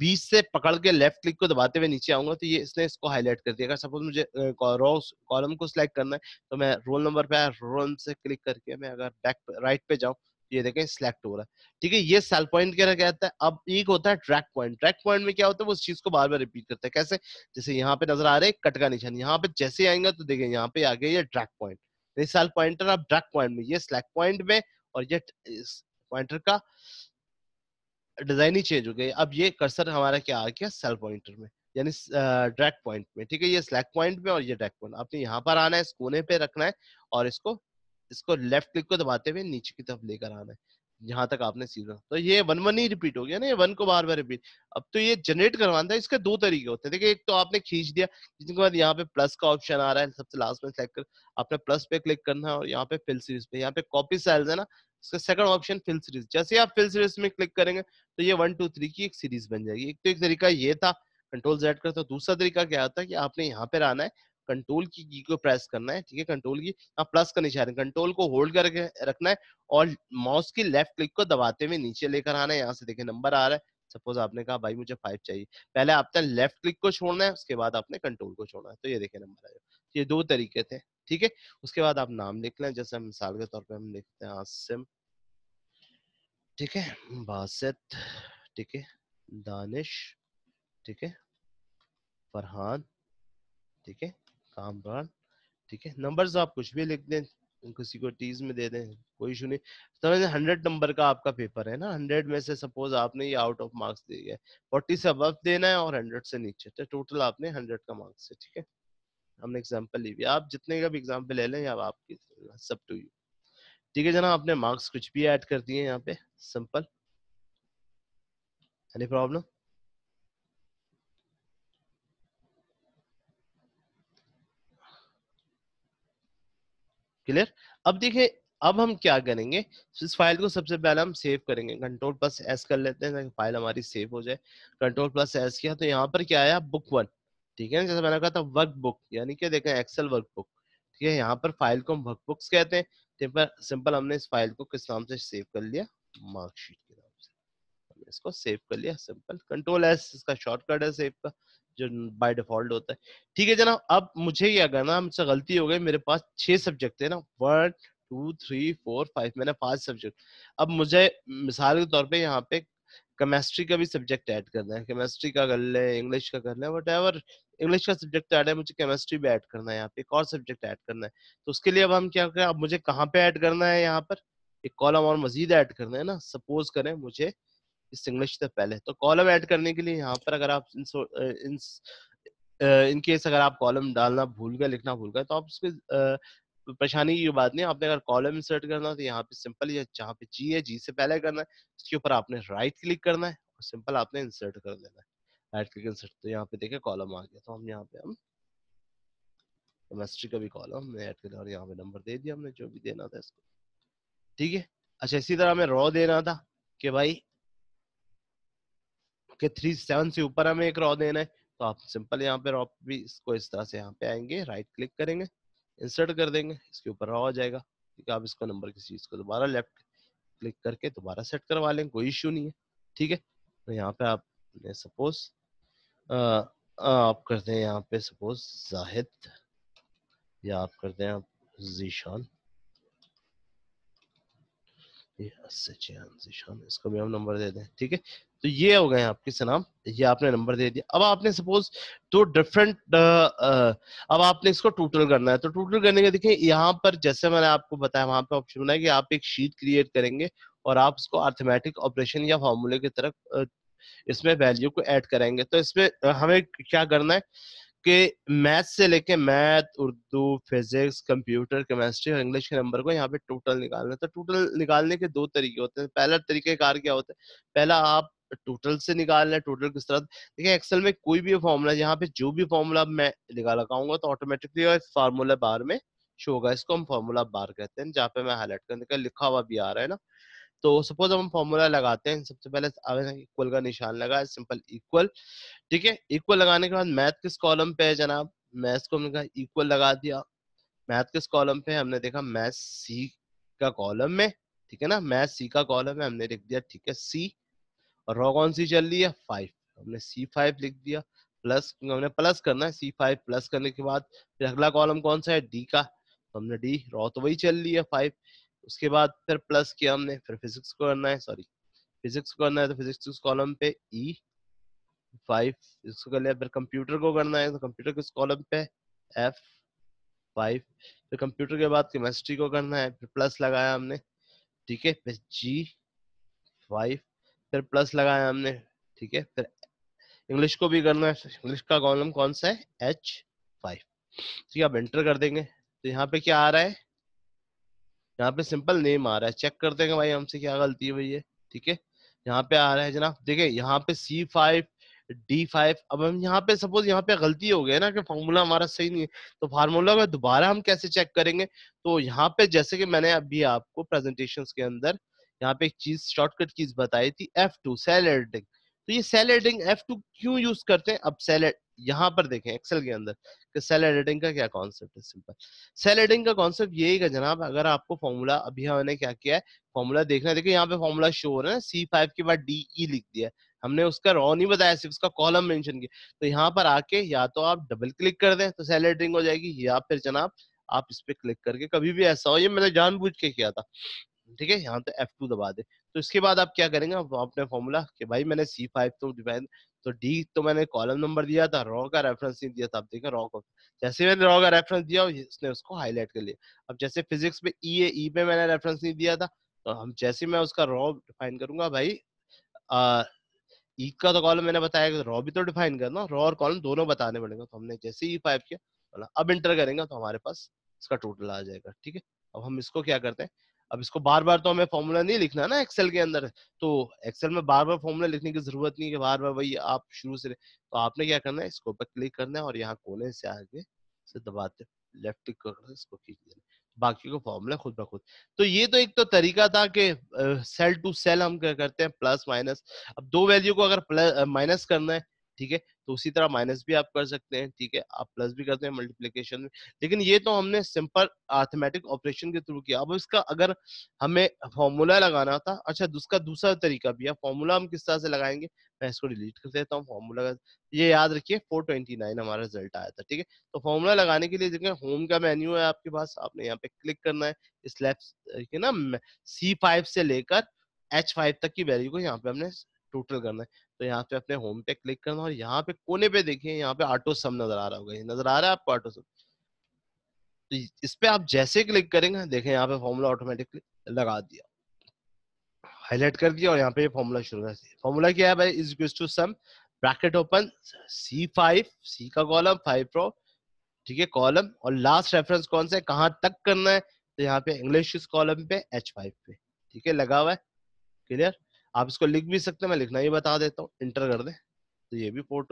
बीच से पकड़ के लेफ्ट क्लिक को दबाते हुए नीचे आऊंगा तो ये इसने इसको हाईलाइट कर दिया अगर सपोज मुझे कॉलम को सिलेक्ट करना है तो मैं रोल नंबर पे रोल से क्लिक करके मैं अगर बैक राइट पे जाऊँ तो ये देखें सिलेक्ट हो रहा है ठीक है ये सेल पॉइंट क्या कहता है अब एक होता है ट्रैक पॉइंट ट्रैक पॉइंट में क्या होता है वो उस चीज को बार बार रिपीट करता है कैसे जैसे यहाँ पे नजर आ रहे कट का निशान यहाँ पे जैसे आएंगे तो देखें यहाँ पे आ गया ये ट्रैक पॉइंट सेल पॉइंटर अब ट्रैक पॉइंट में ये सिलेक्ट पॉइंट में और ये पॉइंटर का डिजाइन ही चेंज हो गई अब ये कर्सर हमारा क्या आ गया सेल पॉइंटर में यानी ड्रैग पॉइंट में ठीक है ये स्लैक पॉइंट में और ये ड्रैग पॉइंट आपने यहाँ पर आना है इस कोने पे रखना है और इसको इसको लेफ्ट क्लिक को दबाते हुए नीचे की तरफ लेकर आना है यहाँ तक आपने सीधा तो ये वन वन ही रिपीट हो गया ना ये वन को बार बार रिपीट अब तो ये जनरेट करवाना है इसके दो तरीके होते हैं देखिए एक तो आपने खींच दिया जिसके बाद यहाँ पे प्लस का ऑप्शन आ रहा है सबसे लास्ट में सेलेक्ट कर आपने प्लस पे क्लिक करना है और यहाँ पे फिल सीरीज पे यहाँ पे कॉपी सेल्स है ना इसका सेकंड ऑप्शन फिल सीरीज जैसे आप फिल सीरीज में क्लिक करेंगे तो ये वन टू थ्री की एक सीरीज बन जाएगी एक तो एक तरीका ये था कंट्रोल जेड करता दूसरा तरीका क्या होता है कि आपने यहाँ पर आना है कंट्रोल की की को प्रेस करना है ठीक है कंट्रोल की आप प्लस का निशान कंट्रोल को होल्ड करके रखना है और माउस की लेफ्ट क्लिक को दबाते हुए नीचे लेकर आना है यहाँ से देखे नंबर आ रहा है सपोज आपने कहा भाई मुझे फाइव चाहिए पहले आपने लेफ्ट क्लिक को छोड़ना है उसके बाद आपने कंट्रोल को छोड़ना है तो ये देखे नंबर आ आया ये दो तरीके थे ठीक है उसके बाद आप नाम लिख लें जैसे मिसाल के तौर पे हम लिखते हैं आसिम ठीक है बासित ठीक है दानिश ठीक है फरहान ठीक है कामरान ठीक है नंबर्स आप कुछ भी लिख दें किसी को टीज में दे दें कोई इशू नहीं समझ हंड्रेड नंबर का आपका पेपर है ना हंड्रेड में से सपोज आपने ये आउट ऑफ मार्क्स दिए गए फोर्टी से अब देना है और हंड्रेड से नीचे तो टोटल आपने हंड्रेड का मार्क्स है ठीक है हमने एग्जाम्पल ली हुई आप जितने का भी एग्जाम्पल ले लें आप आपकी सब टू यू ठीक है जना आपने मार्क्स कुछ भी ऐड कर दिए यहाँ पे सिंपल एनी प्रॉब्लम क्लियर अब देखिए अब हम क्या करेंगे तो इस फाइल को सबसे पहले हम सेव करेंगे कंट्रोल प्लस एस कर लेते हैं ताकि फाइल हमारी सेव हो जाए कंट्रोल प्लस एस किया तो यहाँ पर क्या आया बुक वन ठीक है जैसे मैंने कहा था वर्क बुक यानी क्या देखें एक्सेल वर्क बुक ठीक है यहाँ पर फाइल को हम वर्क बुक्स कहते हैं सिंपल तो सिंपल हमने इस फाइल को किस नाम से सेव कर लिया मार्कशीट के नाम से हमने इसको सेव कर लिया सिंपल कंट्रोल एस इसका शॉर्टकट है सेव का जो बाय डिफॉल्ट होता है ठीक है जना अब मुझे अगर ना मुझसे गलती हो गई मेरे पास छह सब्जेक्ट है ना one two three four five मैंने पांच सब्जेक्ट अब मुझे मिसाल के तौर पे यहाँ पे केमिस्ट्री का भी सब्जेक्ट ऐड करना है केमिस्ट्री का कर लें इंग्लिश का कर लें वट एवर इंग्लिश का सब्जेक्ट ऐड है मुझे केमिस्ट्री भी ऐड करना है यहाँ पे एक और सब्जेक्ट ऐड करना है तो उसके लिए अब हम क्या करें अब मुझे कहाँ पे ऐड करना है यहाँ पर एक कॉलम और मजीद ऐड करना है ना सपोज करें मुझे इस इंग्लिश से पहले तो कॉलम ऐड करने के लिए यहाँ पर अगर आप इन, इन इनकेस अगर आप कॉलम डालना भूल गए लिखना भूल गए तो आप उसके तो परेशानी की बात नहीं आपने अगर कॉलम इंसर्ट करना तो यहाँ पे सिंपल या जहाँ पे जी है जी से पहले करना है उसके ऊपर आपने राइट क्लिक करना है और सिंपल आपने इंसर्ट कर देना है राइट क्लिक इंसर्ट तो यहाँ पे देखे कॉलम आ गया तो हम यहाँ पे हम केमिस्ट्री का भी कॉलम हमने ऐड कर यहाँ पे नंबर दे दिया हमने जो भी देना था इसको ठीक है अच्छा इसी तरह हमें रॉ देना था कि भाई के थ्री सेवन से ऊपर हमें एक रॉ देना है तो आप सिंपल यहाँ पे रॉ भी इसको इस तरह से यहाँ पे आएंगे राइट क्लिक करेंगे इंसर्ट कर देंगे इसके ऊपर आ जाएगा ठीक है आप इसका नंबर किसी चीज को दोबारा लेफ्ट क्लिक करके दोबारा सेट करवा लें कोई इश्यू नहीं है ठीक है तो यहाँ पे आप सपोज आप करते हैं यहाँ पे सपोज जाहिद या आप करते हैं आप जीशान जीशान इसको भी हम नंबर दे दें ठीक है तो ये हो गए आपके जनाब ये आपने नंबर दे दिया अब आपने सपोज दो डिफरेंट अब आपने इसको टोटल करना है तो टोटल करने के देखिए यहाँ पर जैसे मैंने आपको बताया वहां पर ऑप्शन बनाया कि आप एक शीट क्रिएट करेंगे और आप उसको आर्थमेटिक ऑपरेशन या फॉर्मूले की तरफ इसमें वैल्यू को ऐड करेंगे तो इसमें हमें क्या करना है कि मैथ से लेके math Urdu physics computer chemistry और इंग्लिश के नंबर को यहाँ पे टोटल निकालना है तो टोटल निकालने के दो तरीके होते हैं पहला तरीके कार क्या होता है पहला आप टोटल से निकालना है टोटल किस तरह देखिए एक्सेल में कोई भी फॉर्मूला यहाँ पे जो भी फॉर्मूला मैं निकाल लगाऊंगा तो ऑटोमेटिकली फार्मूला बार में शो होगा इसको हम फॉर्मूला बार कहते हैं जहाँ पे मैं हाईलाइट करने का लिखा हुआ भी आ रहा है ना तो सपोज हम फॉर्मूला लगाते हैं सबसे पहले इक्वल का निशान लगा सिंपल इक्वल ठीक है इक्वल लगाने के बाद मैथ किस कॉलम पे है जनाब मैथ को हमने कहा इक्वल लगा दिया मैथ किस कॉलम पे हमने देखा मैथ सी का कॉलम में ठीक है ना मैथ सी का कॉलम है हमने लिख दिया ठीक है सी और रॉ कौन सी चल रही है फाइव हमने सी फाइव लिख दिया प्लस हमने प्लस करना है सी फाइव प्लस करने के बाद फिर अगला कॉलम कौन सा है डी का तो हमने डी रॉ तो वही चल रही है फाइव उसके बाद फिर प्लस किया हमने फिर फिजिक्स को करना है सॉरी फिजिक्स को करना है तो फिजिक्स कॉलम पे ई फाइव इसको कर लिया फिर कंप्यूटर को करना है तो कंप्यूटर किस कॉलम पे एफ फाइव फिर कंप्यूटर के बाद केमिस्ट्री को करना है फिर प्लस लगाया हमने ठीक है फिर जी फाइव फिर प्लस लगाया हमने ठीक है फिर इंग्लिश को भी करना है इंग्लिश का कॉलम कौन सा है एच फाइव ठीक है आप एंटर कर देंगे तो यहाँ पे क्या आ रहा है यहाँ पे सिंपल नेम आ रहा है चेक करते हैं भाई हमसे क्या गलती है भैया ठीक है यहाँ पे आ रहा है जनाब देखे यहाँ पे सी फाइव डी फाइव अब हम यहाँ पे सपोज यहाँ पे गलती हो गई ना कि फार्मूला हमारा सही नहीं है तो फार्मूला को दोबारा हम कैसे चेक करेंगे तो यहाँ पे जैसे कि मैंने अभी आपको प्रेजेंटेशन के अंदर यहाँ पे एक चीज शॉर्टकट चीज बताई थी एफ टू सेल एडिटिंग तो ये सेल एडिटिंग एफ टू क्यों यूज करते हैं अब सेल यहाँ पर देखें एक्सेल के अंदर कि सेल एडिटिंग का क्या कॉन्सेप्ट है सिंपल सेल एडिटिंग का कॉन्सेप्ट यही है जनाब अगर आपको फॉर्मूला अभी हमने क्या किया है फॉर्मूला देखना देखिए यहाँ पे फॉर्मूला शो हो रहा है सी फाइव के बाद डी ई e लिख दिया हमने उसका रॉ नहीं बताया सिर्फ उसका कॉलम मेंशन किया तो यहाँ पर आके या तो आप डबल क्लिक कर दें तो सेल एडिटिंग हो जाएगी या फिर जनाब आप इस पे क्लिक करके कभी भी ऐसा हो ये मैंने जानबूझ के किया था ठीक है यहाँ पे एफ टू दबा दे तो इसके बाद आप क्या करेंगे अपने फॉर्मूला कि भाई मैंने सी फाइव तो डिफाइन तो डी तो मैंने कॉलम नंबर दिया था रॉ का रेफरेंस नहीं दिया था आप देखें रॉ को जैसे मैंने रॉ का रेफरेंस दिया इसने उसको हाईलाइट कर लिया अब जैसे फिजिक्स में ई ए ई पे मैंने रेफरेंस नहीं दिया था तो हम जैसे मैं उसका रॉ डिफाइन करूंगा भाई आ, ई e का तो कॉलम मैंने बताया रॉ भी तो डिफाइन करना रॉ और कॉलम दोनों बताने पड़ेगा तो हमने जैसे ई e फाइव किया अब इंटर करेंगे तो हमारे पास इसका टोटल आ जाएगा ठीक है अब हम इसको क्या करते हैं अब इसको बार बार तो हमें फॉर्मूला नहीं लिखना ना एक्सेल के अंदर तो एक्सेल में बार बार फॉर्मूला लिखने की जरूरत नहीं है बार बार वही आप शुरू से तो आपने क्या करना है इसको ऊपर क्लिक करना है और यहाँ कोने से आगे से दबाते लेफ्ट क्लिक करना इसको खींच देना बाकी को फॉर्मूला खुद ब खुद तो ये तो एक तो तरीका था कि सेल टू सेल हम क्या करते हैं प्लस माइनस अब दो वैल्यू को अगर प्लस माइनस करना है ठीक है तो उसी तरह माइनस भी आप कर सकते हैं ठीक है आप प्लस भी करते हैं मल्टीप्लीकेशन में लेकिन ये तो हमने सिंपल आर्थमेटिक ऑपरेशन के थ्रू किया अब इसका अगर हमें फॉर्मूला लगाना था अच्छा उसका दूसरा तरीका भी है फॉर्मूला हम किस तरह से लगाएंगे मैं इसको डिलीट कर देता हूँ फॉर्मूला ये याद रखिए 429 हमारा रिजल्ट आया था ठीक है तो फॉर्मूला लगाने के लिए देखें होम का मेन्यू है आपके पास आपने यहाँ पे क्लिक करना है इस लेफ्ट ना सी फाइव से लेकर एच फाइव तक की वैल्यू को यहाँ पे हमने टोटल करना है तो यहाँ पे अपने होम पे क्लिक करना और यहाँ पे कोने पे देखिए यहाँ पे ऑटो सम नजर आ रहा होगा ये नजर आ रहा है आपको ऑटो सम तो इस पे आप जैसे क्लिक करेंगे देखें यहाँ पे फॉर्मूला ऑटोमेटिकली लगा दिया हाईलाइट कर दिया और यहाँ पे फॉर्मूला शुरू कर दिया फॉर्मूला क्या है भाई is equal to sum bracket open C five C का कॉलम फाइव प्रो ठीक है कॉलम और लास्ट रेफरेंस कौन सा है कहाँ तक करना है तो यहाँ पे इंग्लिश कॉलम पे एच फाइव पे ठीक है लगा हुआ है क्लियर आप इसको लिख भी सकते हो मैं लिखना ही बता देता हूँ इंटर कर दें तो ये भी फोर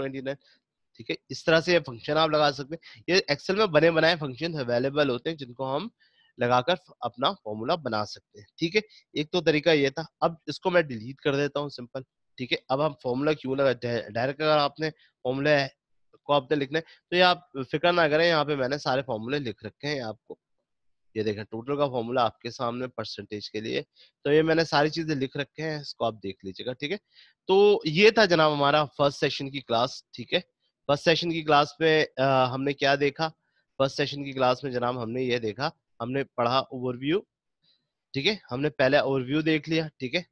ठीक है इस तरह से ये फंक्शन आप लगा सकते हैं ये एक्सेल में बने बनाए फंक्शन अवेलेबल होते हैं जिनको हम लगाकर अपना फॉर्मूला बना सकते हैं ठीक है एक तो तरीका ये था अब इसको मैं डिलीट कर देता हूँ सिंपल ठीक है अब हम फॉर्मूला क्यों लगा डायरेक्ट अगर आपने फॉर्मूला को आपने लिखना है तो ये आप फिक्र ना करें यहाँ पे मैंने सारे फॉर्मूले लिख रखे हैं आपको ये देखें टोटल का फॉर्मूला आपके सामने परसेंटेज के लिए तो ये मैंने सारी चीजें लिख रखे हैं इसको आप देख लीजिएगा ठीक है तो ये था जनाब हमारा फर्स्ट सेशन की क्लास ठीक है फर्स्ट सेशन की क्लास में आ, हमने क्या देखा फर्स्ट सेशन की क्लास में जनाब हमने ये देखा हमने पढ़ा ओवरव्यू ठीक है हमने पहले ओवरव्यू देख लिया ठीक है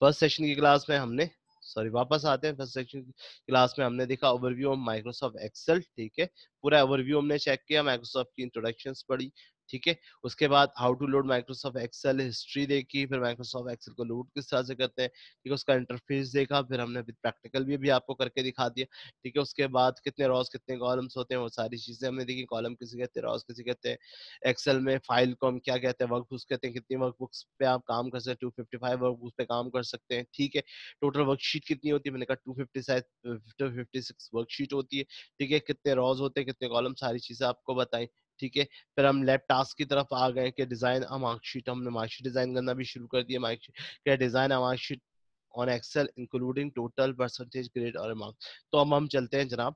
फर्स्ट सेशन की क्लास में हमने सॉरी वापस आते हैं फर्स्ट सेक्शन क्लास में हमने देखा ओवरव्यू ऑफ माइक्रोसॉफ्ट एक्सेल ठीक है पूरा ओवरव्यू हमने चेक किया माइक्रोसॉफ्ट की इंट्रोडक्शंस पढ़ी ठीक है उसके बाद how to load Microsoft Excel history देखी फिर माइक्रोसॉफ्ट एक्सेल को लोड किस तरह से करते हैं ठीक है उसका इंटरफेस देखा फिर हमने प्रैक्टिकल भी अभी आपको करके दिखा दिया ठीक है उसके बाद कितने रॉस कितने कॉलम्स होते हैं वो सारी चीज़ें हमने देखी कॉलम किसी कहते हैं रॉस किसी कहते हैं एक्सेल में फाइल को हम क्या कहते हैं वर्क बुक्स कहते हैं कितनी वर्क बुक्स पे आप काम कर सकते हैं two fifty five workbooks पे काम कर सकते हैं ठीक है टोटल वर्कशीट कितनी होती है मैंने कहा two fifty fifty six worksheet होती है ठीक है कितने रॉज होते हैं कितने कॉलम सारी चीज़ें आपको बताएं ठीक है फिर हम लैब टास्क की तरफ आ गए कि डिज़ाइन मार्कशीट हमने मार्कशीट डिज़ाइन करना भी शुरू कर दिया मार्कशीट क्या design marksheet on Excel including total percentage grade और मार्क्स तो अब हम चलते हैं जनाब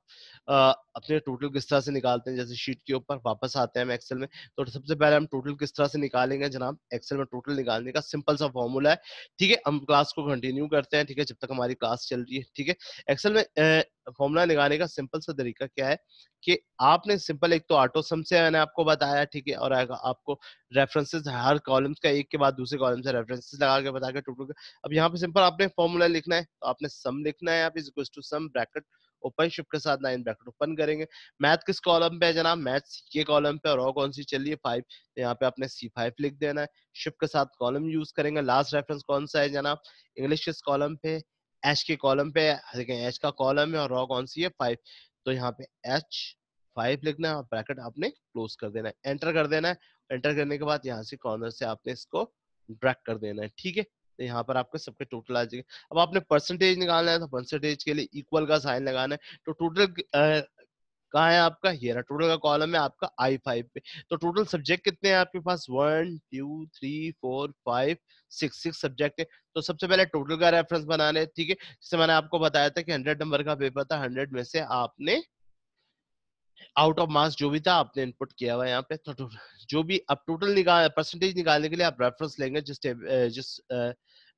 अपने टोटल किस तरह से निकालते हैं जैसे शीट के ऊपर वापस आते हैं हम एक्सेल में तो सबसे पहले हम टोटल किस तरह से निकालेंगे जनाब एक्सेल में टोटल निकालने का सिंपल सा फॉर्मूला है ठीक है हम क्लास को कंटिन्यू करते हैं ठीक है जब तक हमारी क्लास चल रही है ठीक है एक्सेल में फॉर्मूला निकालने का सिंपल सा तरीका क्या है कि आपने सिंपल एक तो ऑटो सम से मैंने आपको बताया ठीक है और आपको रेफरेंसेस हर कॉलम्स का एक के बाद दूसरे कॉलम से रेफरेंसेस लगा के बता के टूट टू अब यहाँ पे सिंपल आपने फॉर्मूला लिखना है तो आपने सम लिखना है आप is to sum bracket open shift के साथ नाइन ब्रैकेट ओपन करेंगे मैथ किस कॉलम पे है जनाब मैथ के कॉलम पे और, और कौन सी चलिए फाइव तो यहाँ पे आपने सी फाइव लिख देना है शिफ्ट के साथ कॉलम यूज करेंगे लास्ट रेफरेंस कौन सा है जनाब इंग्लिश किस कॉलम पे एच के कॉलम पे देखें एच का कॉलम है और रॉ कौन सी है फाइव तो यहाँ पे एच फाइव लिखना है और ब्रैकेट आपने क्लोज कर देना है एंटर कर देना है एंटर करने के बाद यहाँ से कॉर्नर से आपने इसको ड्रैक कर देना है ठीक है तो यहाँ पर आपके सबके टोटल आ जाएगा अब आपने परसेंटेज निकालना है तो परसेंटेज के लिए इक्वल का साइन लगाना है तो टोटल कहा है आपका हियर टोटल का कॉलम है आपका आई फाइव पे तो टोटल सब्जेक्ट कितने हैं आपके पास one two three four five six six subject है तो सबसे पहले टोटल का रेफरेंस बनाना है ठीक है जिससे मैंने आपको बताया था कि हंड्रेड नंबर का पेपर था हंड्रेड में से आपने आउट ऑफ मार्क्स जो भी था आपने इनपुट किया हुआ यहाँ पे तो जो भी अब टोटल निकाल परसेंटेज निकालने के लिए आप रेफरेंस लेंगे जिस जिस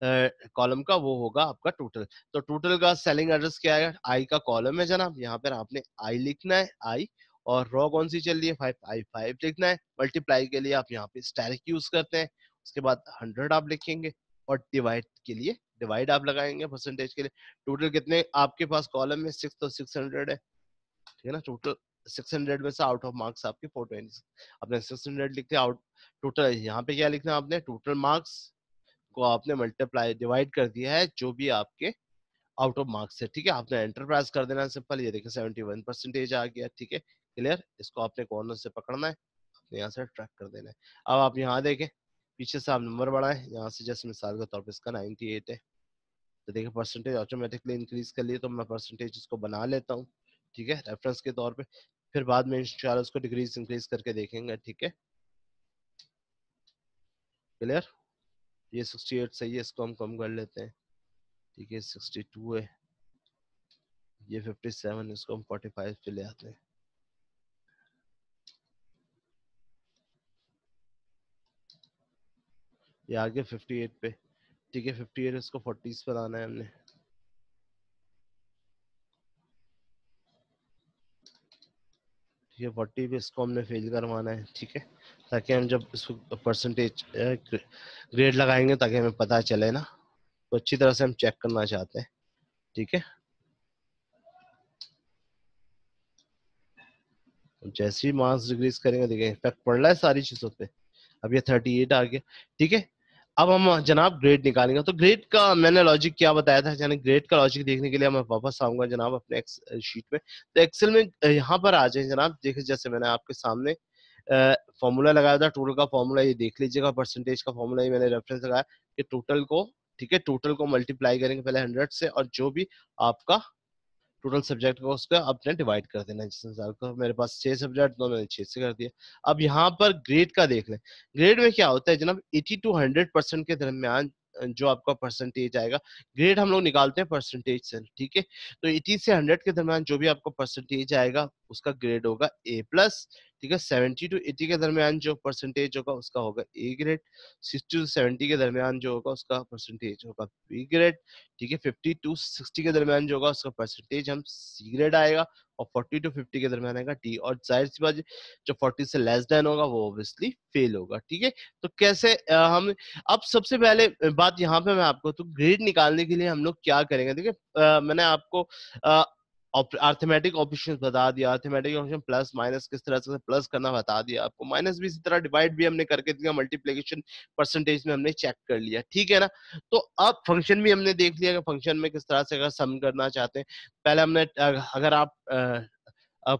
कॉलम का वो होगा आपका टोटल तो टोटल का सेलिंग एड्रेस क्या है आई का कॉलम है जनाब यहाँ पर आपने आई लिखना है आई और रॉ कौन सी चल रही है फाइव आई फाइव लिखना है मल्टीप्लाई के लिए आप यहाँ पे स्टैरिक यूज करते हैं उसके बाद हंड्रेड आप लिखेंगे और डिवाइड के लिए डिवाइड आप लगाएंगे परसेंटेज के लिए टोटल कितने आपके पास कॉलम में सिक्स तो सिक्स हंड्रेड है ठीक है ना टोटल सिक्स हंड्रेड में से आउट ऑफ मार्क्स आपके फोर ट्वेंटी आपने सिक्स हंड्रेड लिखते आउट टोटल यहाँ पे क्या लिखना है आपने टोटल मार्क्स को आपने मल्टीप्लाई डिवाइड कर दिया है जो भी आपके आउट ऑफ मार्क्स है ठीक है आपने एंटरप्राइज कर देना सिंपल ये देखिए सेवेंटी वन परसेंटेज आ गया ठीक है क्लियर इसको आपने कॉर्नर से पकड़ना है आपने यहाँ से ट्रैक कर देना है अब आप यहाँ देखें पीछे से आप नंबर बढ़ाएं यहाँ से जैसे मिसाल के तौर पर इसका नाइनटी एट है तो देखिए परसेंटेज ऑटोमेटिकली इंक्रीज कर लिए तो मैं परसेंटेज इसको बना लेता हूँ ठीक है रेफरेंस के तौर पर फिर बाद में इंशाल्लाह उसको डिग्रीज इंक्रीज करके देखेंगे ठीक है क्लियर ये सिक्सटी एट सही है इसको हम कम कर लेते हैं ठीक है सिक्सटी टू है ये फिफ्टी सेवन इसको हम फोर्टी फाइव पे ले आते हैं ये आगे फिफ्टी एट पे ठीक है फिफ्टी एट इसको फोर्टीज पे आना है हमने ठीक है फोर्टी पे इसको हमने फेल करवाना है ठीक है ताकि हम जब इसको परसेंटेज ग्रेड लगाएंगे ताकि हमें पता चले ना तो अच्छी तरह से हम चेक करना चाहते हैं ठीक है जैसे ही मार्क्स डिक्रीज करेंगे देखिए इफेक्ट पड़ रहा है सारी चीजों पे अब ये थर्टी एट आ गया ठीक है अब हम जनाब ग्रेड निकालेंगे तो ग्रेड का मैंने लॉजिक क्या बताया था यानी ग्रेड का लॉजिक देखने के लिए मैं वापस आऊंगा जनाब अपने शीट में तो एक्सेल में यहाँ पर आ जाए जनाब देखिए जैसे मैंने आपके सामने फॉर्मूला लगाया था टोटल का फॉर्मूला ये देख लीजिएगा परसेंटेज का फॉर्मूला ये मैंने रेफरेंस लगाया कि टोटल को ठीक है टोटल को मल्टीप्लाई करेंगे पहले हंड्रेड से और जो भी आपका टोटल सब्जेक्ट का उसका आपने डिवाइड कर देना जिस अनुसार का मेरे पास छह सब्जेक्ट दो मैंने छह से कर दिया अब यहाँ पर ग्रेड का देख लें ग्रेड में क्या होता है जनाब एटी टू हंड्रेड परसेंट के दरमियान जो आपका परसेंटेज आएगा ग्रेड हम लोग निकालते हैं परसेंटेज से ठीक है तो एटी से हंड्रेड के दरमियान जो भी आपका परसेंटेज आएगा उसका ग्रेड होगा ए प्लस ठीक है सेवेंटी टू एटी के दरमियान जो परसेंटेज होगा उसका होगा A grade sixty to seventy के दरमियान जो होगा उसका परसेंटेज होगा बी ग्रेड ठीक है फिफ्टी टू सिक्सटी के दरमियान जो होगा उसका परसेंटेज हम सी ग्रेड आएगा और फोर्टी टू फिफ्टी के दरमियान आएगा डी और जाहिर सी बात जो फोर्टी से लेस देन होगा वो ऑब्वियसली फेल होगा ठीक है तो कैसे हम अब सबसे पहले बात यहाँ पे मैं आपको तो ग्रेड निकालने के लिए हम लोग क्या करेंगे देखिए मैंने आपको आर्थमेटिक ऑप्शन बता दिया आर्थमेटिक ऑप्शन प्लस माइनस किस तरह से प्लस करना बता दिया आपको माइनस भी इसी तरह डिवाइड भी हमने करके दिया मल्टीप्लीकेशन परसेंटेज में हमने चेक कर लिया ठीक है ना तो अब फंक्शन भी हमने देख लिया कि फंक्शन में किस तरह से अगर सम करना चाहते हैं पहले हमने अगर आप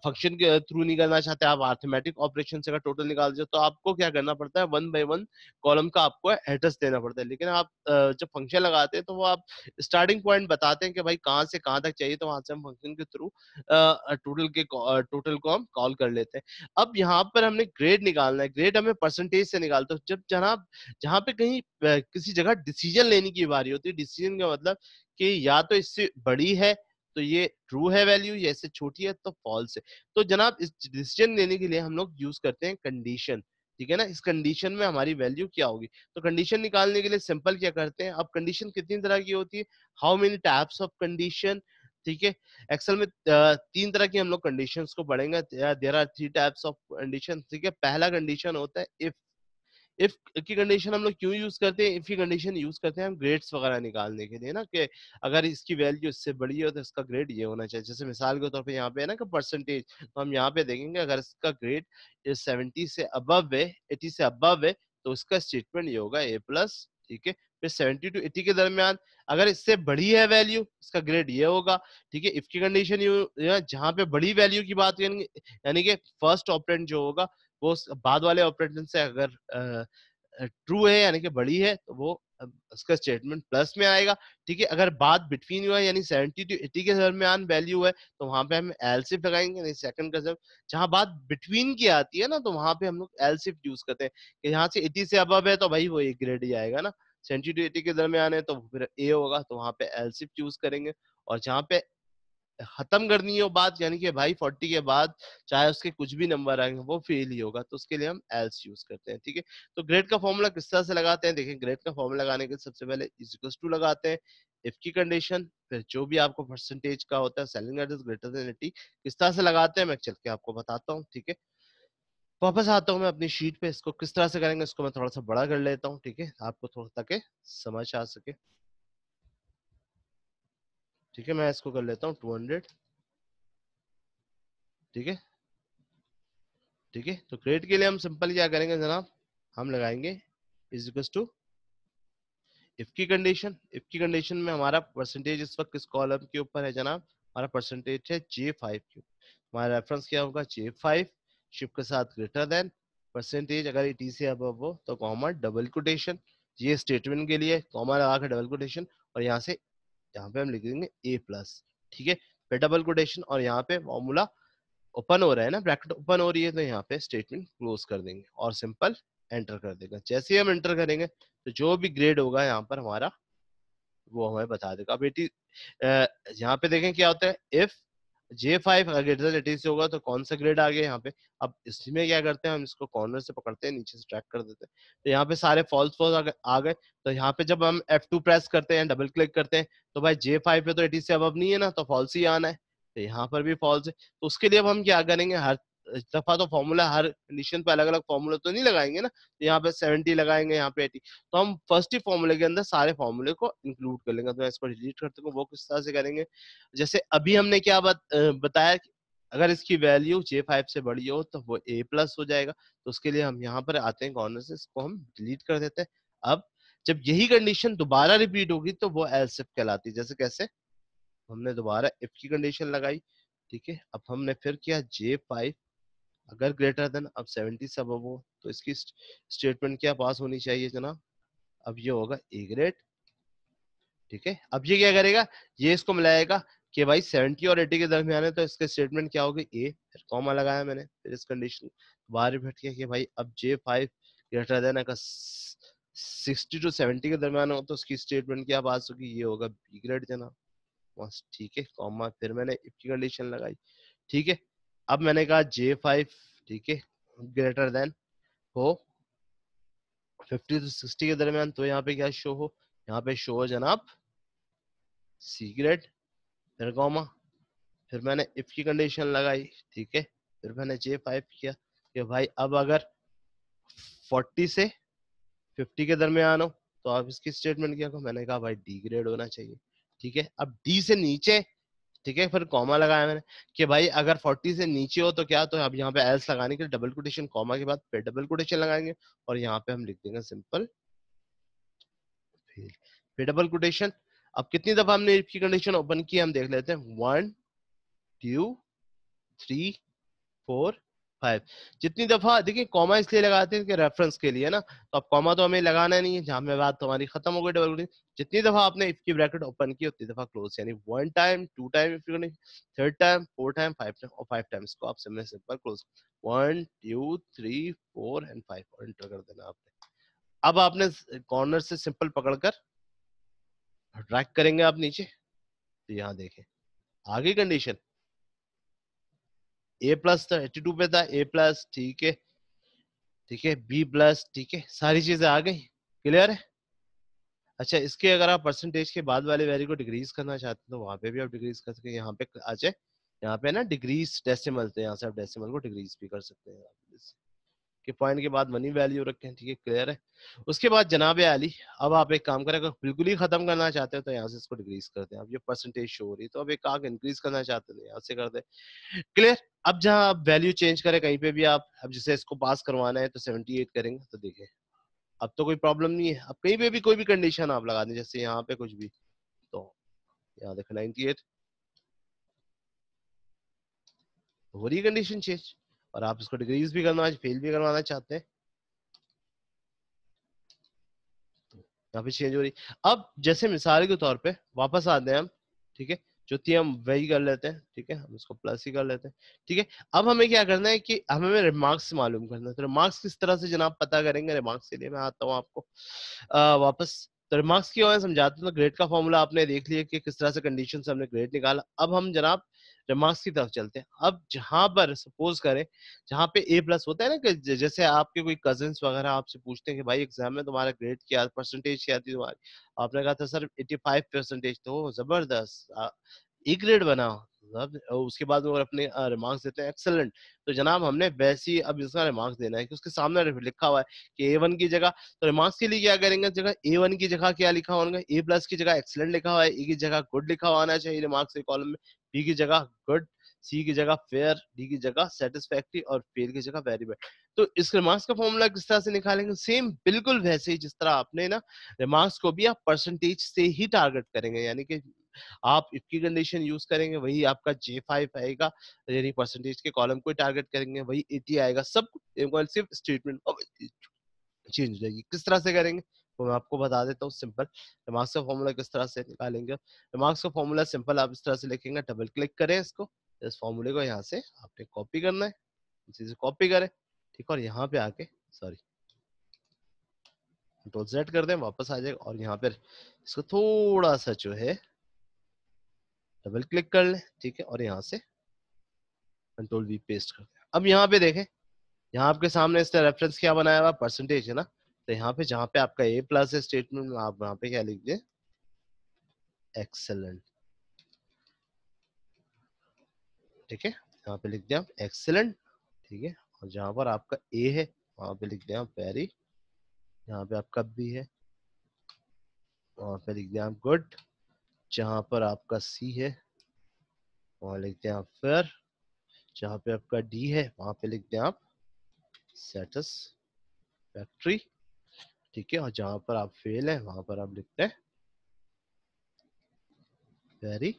फंक्शन के थ्रू निकालना चाहते हैं आप आर्थमेटिक ऑपरेशन अगर टोटल निकाल दीजिए तो आपको क्या करना पड़ता है वन बाय वन कॉलम का आपको एड्रेस देना पड़ता है लेकिन आप जब फंक्शन लगाते हैं तो वो आप स्टार्टिंग पॉइंट बताते हैं कि भाई कहाँ से कहाँ तक चाहिए तो वहां से हम फंक्शन के थ्रू टोटल के टोटल को हम कॉल कर लेते हैं अब यहाँ पर हमने ग्रेड निकालना है ग्रेड हमें परसेंटेज से निकालते हैं जब जनाब जहाँ पे कहीं किसी जगह डिसीजन लेने की बारी होती है डिसीजन का मतलब कि या तो इससे बड़ी है तो ये ट्रू है वैल्यू ये इससे छोटी है तो फॉल्स है तो जनाब इस डिसीजन लेने के लिए हम लोग यूज करते हैं कंडीशन ठीक है ना इस कंडीशन में हमारी वैल्यू क्या होगी तो कंडीशन निकालने के लिए सिंपल क्या करते हैं अब कंडीशन कितनी तरह की होती है how many types of condition ठीक है एक्सेल में तीन तरह की हम लोग कंडीशन को पढ़ेंगे there are three types of condition ठीक है पहला कंडीशन होता है इफ इफ की कंडीशन हम लोग क्यों यूज करते हैं इफ की कंडीशन यूज करते हैं हम ग्रेड्स वगैरह निकालने के लिए ना कि अगर इसकी वैल्यू इससे बड़ी हो तो इसका ग्रेड ये होना चाहिए जैसे मिसाल के तौर पर यहाँ पे है ना कि परसेंटेज तो हम यहाँ पे देखेंगे अगर इसका ग्रेड सेवेंटी से अबव है एटी से अबव है तो उसका स्टेटमेंट ये होगा ए प्लस ठीक है फिर सेवेंटी टू एटी के दरमियान अगर इससे बड़ी है वैल्यू इसका ग्रेड ये होगा ठीक है इफ की कंडीशन जहाँ पे बड़ी वैल्यू की बात करेंगे यानी कि फर्स्ट ऑपरेंट जो होगा वो बाद वाले ऑपरेटर से अगर ट्रू है यानी कि बड़ी है तो वो उसका स्टेटमेंट प्लस में आएगा ठीक है अगर बात बिटवीन हुआ यानी सेवेंटी टू एटी के दरमियान वैल्यू है तो वहां पे हम एल एलसिफ लगाएंगे यानी सेकंड कसम जहां बात बिटवीन की आती है ना तो वहां पे हम लोग एल एलसिफ यूज करते हैं कि यहाँ से एटी से अब है तो भाई वो एक ग्रेड ही आएगा ना सेवेंटी टू एटी के दरमियान है तो फिर ए होगा तो वहां पे एल एलसिफ यूज करेंगे और जहाँ पे खत्म करनी है वो बात यानी कि भाई फोर्टी के बाद चाहे उसके कुछ भी नंबर आएंगे वो फेल ही होगा तो उसके लिए हम एल्स यूज करते हैं ठीक है तो ग्रेड का फॉर्मूला किस तरह से लगाते हैं देखें ग्रेड का फॉर्मूला लगाने के सबसे पहले इजिकल्स टू लगाते हैं इफ की कंडीशन फिर जो भी आपको परसेंटेज का होता है selling address greater than eighty किस तरह से लगाते हैं मैं चल के आपको बताता हूँ ठीक है वापस आता हूँ मैं अपनी शीट पे इसको किस तरह से करेंगे इसको मैं थोड़ा सा बड़ा कर लेता हूँ ठीक है आपको थोड़ा तक समझ आ सके ठीक है मैं इसको कर लेता हूँ टू हंड्रेड ठीक है ठीक है तो क्रेडिट के लिए हम सिंपल क्या करेंगे जनाब हम लगाएंगे इज इक्वल टू इफ की कंडीशन इफ की कंडीशन में हमारा परसेंटेज इस वक्त किस कॉलम के ऊपर है जनाब हमारा परसेंटेज है जे फाइव के हमारा रेफरेंस क्या होगा जे फाइव शिप के साथ ग्रेटर देन परसेंटेज अगर ई e टी से अब हो तो कॉमा डबल कोटेशन ये स्टेटमेंट के लिए कॉमा लगा के डबल कोटेशन और यहाँ से यहाँ पे हम देंगे ए प्लस ठीक है फिर डबल कोटेशन और यहाँ पे फॉर्मूला ओपन हो रहा है ना ब्रैकेट ओपन हो रही है तो यहाँ पे स्टेटमेंट क्लोज कर देंगे और सिंपल एंटर कर देगा जैसे ही हम एंटर करेंगे तो जो भी ग्रेड होगा यहाँ पर हमारा वो हमें बता देगा बेटी यहाँ पे देखें क्या होता है इफ जे फाइव अगर ग्रेटर देन एटीन होगा तो कौन सा ग्रेड आ गया यहाँ पे अब इसमें क्या करते हैं हम इसको कॉर्नर से पकड़ते हैं नीचे से ट्रैक कर देते हैं तो यहाँ पे सारे फॉल्स फॉल्स आ गए तो यहाँ पे जब हम F2 प्रेस करते हैं डबल क्लिक करते हैं तो भाई जे फाइव पे तो एटीन से अब नहीं है ना तो फॉल्स ही आना है तो यहाँ पर भी फॉल्स है तो उसके लिए अब हम क्या करेंगे हर दफा तो फॉर्मूला हर कंडीशन पे अलग अलग फॉर्मूला तो नहीं लगाएंगे ना तो यहाँ पे 70 लगाएंगे यहाँ पे 80 तो हम फर्स्ट ही फॉर्मूले के अंदर सारे फॉर्मूले को इंक्लूड कर लेंगे तो मैं इसको डिलीट करते हैं वो किस तरह से करेंगे जैसे अभी हमने क्या बत, बताया अगर इसकी वैल्यू जे फाइव से बड़ी हो तो वो ए प्लस हो जाएगा तो उसके लिए हम यहाँ पर आते हैं कॉर्नर से इसको हम डिलीट कर देते हैं अब जब यही कंडीशन दोबारा रिपीट होगी तो वो एल इफ कहलाती है जैसे कैसे हमने दोबारा इफ की कंडीशन लगाई ठीक है अब हमने फिर किया जे फाइव अगर ग्रेटर देन अब सेवेंटी सब हो तो इसकी स्टेटमेंट क्या पास होनी चाहिए जना अब ये होगा ए ग्रेड ठीक है अब ये क्या करेगा ये इसको मिलाएगा कि भाई 70 और 80 के दरमियान है तो इसके स्टेटमेंट क्या होगी ए फिर कॉमा लगाया मैंने फिर इस कंडीशन बाहर बैठ गया कि भाई अब जे फाइव ग्रेटर देन अगर सिक्सटी टू सेवेंटी के दरमियान हो तो उसकी स्टेटमेंट क्या पास होगी ये होगा बी ग्रेड जना ठीक है कॉमा फिर मैंने इफ की कंडीशन लगाई ठीक है अब मैंने कहा जे फाइव ठीक है ग्रेटर देन हो फिफ्टी टू सिक्सटी के दरमियान तो यहाँ पे क्या शो हो यहाँ पे शो हो जनाब सीग्रेट फिर गोमा फिर मैंने इफ की कंडीशन लगाई ठीक है फिर मैंने जे फाइव किया कि भाई अब अगर फोर्टी से फिफ्टी के दरमियान हो तो आप इसकी स्टेटमेंट क्या कहो मैंने कहा भाई डी ग्रेड होना चाहिए ठीक है अब डी से नीचे ठीक है फिर कॉमा लगाया मैंने कि भाई अगर 40 से नीचे हो तो क्या तो अब यहाँ पे एल्स लगाने के लिए डबल कोटेशन कॉमा के बाद फिर डबल कोटेशन लगाएंगे और यहाँ पे हम लिख देंगे सिंपल फिर डबल कोटेशन अब कितनी दफा हमने इफ की कंडीशन ओपन की हम देख लेते हैं one two three four five जितनी दफा देखिए कॉमा इसलिए लगाते हैं कि रेफरेंस के लिए ना तो अब कॉमा तो हमें लगाना नहीं है जहां में बात हमारी खत्म हो गई डबल कोटेशन जितनी दफा आपने इफ की ब्रैकेट ओपन की उतनी दफा क्लोज यानी one time two time if you third time four time five time और फाइव टाइम को आप simple simple close one two three four and five और एंटर कर देना आपने अब आपने कॉर्नर से सिंपल पकड़कर ड्रैग करेंगे आप नीचे तो यहाँ देखें आगे कंडीशन ए प्लस था एट्टी टू पे था ए प्लस ठीक है ठीक है बी प्लस ठीक है सारी चीजें आ गई क्लियर है अच्छा इसके अगर आप परसेंटेज के बाद वाले वैल्यू को डिक्रीज करना चाहते हैं तो वहां पे भी आप डिक्रीज कर सकते हैं यहाँ पे आ जाए यहाँ पे ना डिग्रीज डेसिमल थे यहाँ से आप डेसिमल को डिग्रीज भी कर सकते हैं के पॉइंट के बाद मनी वैल्यू रखें ठीक है क्लियर है उसके बाद जनाब आली अब आप एक काम करें अगर बिल्कुल ही खत्म करना चाहते हो तो यहाँ से इसको डिक्रीज करते हैं अब ये परसेंटेज शो हो रही है तो अब एक आग इंक्रीज करना चाहते हैं तो यहाँ से कर दें क्लियर अब जहां आप वैल्यू चेंज करें कहीं पे भी आप अब जैसे इसको पास करवाना है तो 78 करेंगे तो देखें अब तो कोई प्रॉब्लम नहीं है अब कहीं पे भी कोई भी कंडीशन आप लगा दें जैसे यहाँ पे कुछ भी तो यहाँ नाइनटी एट हो रही कंडीशन चेंज और आप इसको डिग्रीज भी करना फेल भी करवाना चाहते हैं यहाँ पे चेंज हो रही अब जैसे मिसाल के तौर पे वापस आते हैं हम ठीक है जो थी हम वही कर लेते हैं ठीक है हम इसको प्लस ही कर लेते हैं ठीक है अब हमें क्या करना है कि हमें रिमार्क्स मालूम करना है तो रिमार्क्स किस तरह से जनाब पता करेंगे रिमार्क्स के लिए मैं आता हूँ आपको आ, वापस तो रिमार्क्स की मैं समझाता हूँ ग्रेड का फॉर्मूला आपने देख लिया कि किस तरह से कंडीशन से हमने ग्रेड निकाला अब हम जनाब रिमार्क्स की तरफ चलते हैं अब जहां पर सपोज करें जहां पे ए प्लस होता है ना कि जैसे आपके कोई कजन वगैरह आपसे पूछते हैं कि भाई एग्जाम में तुम्हारा ग्रेड क्या परसेंटेज क्या थी तुम्हारी आपने कहा था सर एट्टी फाइव परसेंटेज तो जबरदस्त ए ग्रेड बनाओ उसके बाद वो अपने रिमार्क्स देते हैं एक्सेलेंट तो जनाब हमने वैसे ही अब इसका रिमार्क्स देना है कि उसके सामने लिखा हुआ है कि ए वन की जगह तो रिमार्क्स के लिए क्या करेंगे जगह ए वन की जगह क्या लिखा होगा ए प्लस की जगह एक्सेलेंट लिखा हुआ है ए की जगह गुड लिखा हुआ आना चाहिए रिमार्क्स के कॉलम में बी की जगह गुड सी की जगह फेयर डी की जगह सेटिस्फैक्ट्री और फेयर की जगह वेरी बेड तो इस रिमार्क्स का फॉर्मूला किस तरह से निकालेंगे सेम बिल्कुल वैसे ही जिस तरह आपने ना रिमार्क्स को भी आप परसेंटेज से ही टारगेट करेंगे यानी कि आप इफ की कंडीशन यूज करेंगे वही आपका जे फाइव आएगा यानी परसेंटेज के कॉलम को टारगेट करेंगे वही एटी आएगा सब सिर्फ स्टेटमेंट चेंज हो जाएगी किस तरह से करेंगे वो तो मैं आपको बता देता हूँ सिंपल रिमार्क्स का फॉर्मूला किस तरह से निकालेंगे रिमार्क्स का फॉर्मूला सिंपल आप इस तरह से लिखेंगे डबल क्लिक करें इसको इस फॉर्मूले को यहाँ से आपने कॉपी करना है इसी से कॉपी करें ठीक और यहाँ पे आके सॉरी कंट्रोल जेड कर दें वापस आ जाएगा और यहाँ पर इसको थोड़ा सा जो है डबल क्लिक कर लें ठीक है और यहाँ से कंट्रोल भी पेस्ट कर दें अब यहाँ पे देखें यहाँ आपके सामने इसने रेफरेंस क्या बनाया हुआ परसेंटेज है ना तो यहाँ पे जहां पे आपका ए प्लस है स्टेटमेंट आप वहां पे क्या लिख दे एक्सेलेंट ठीक है यहाँ पे लिख दें आप एक्सेलेंट ठीक है और जहां पर आपका ए है वहां पे लिख दें आप वेरी यहाँ पे आपका बी है वहां पे लिख दें आप गुड जहां पर आपका सी है वहां लिख दें आप फेयर जहां पे आपका डी है वहां पे लिख दें आप सेटिस फैक्ट्री ठीक है और जहां पर आप फेल है वहां पर आप लिखते हैं वेरी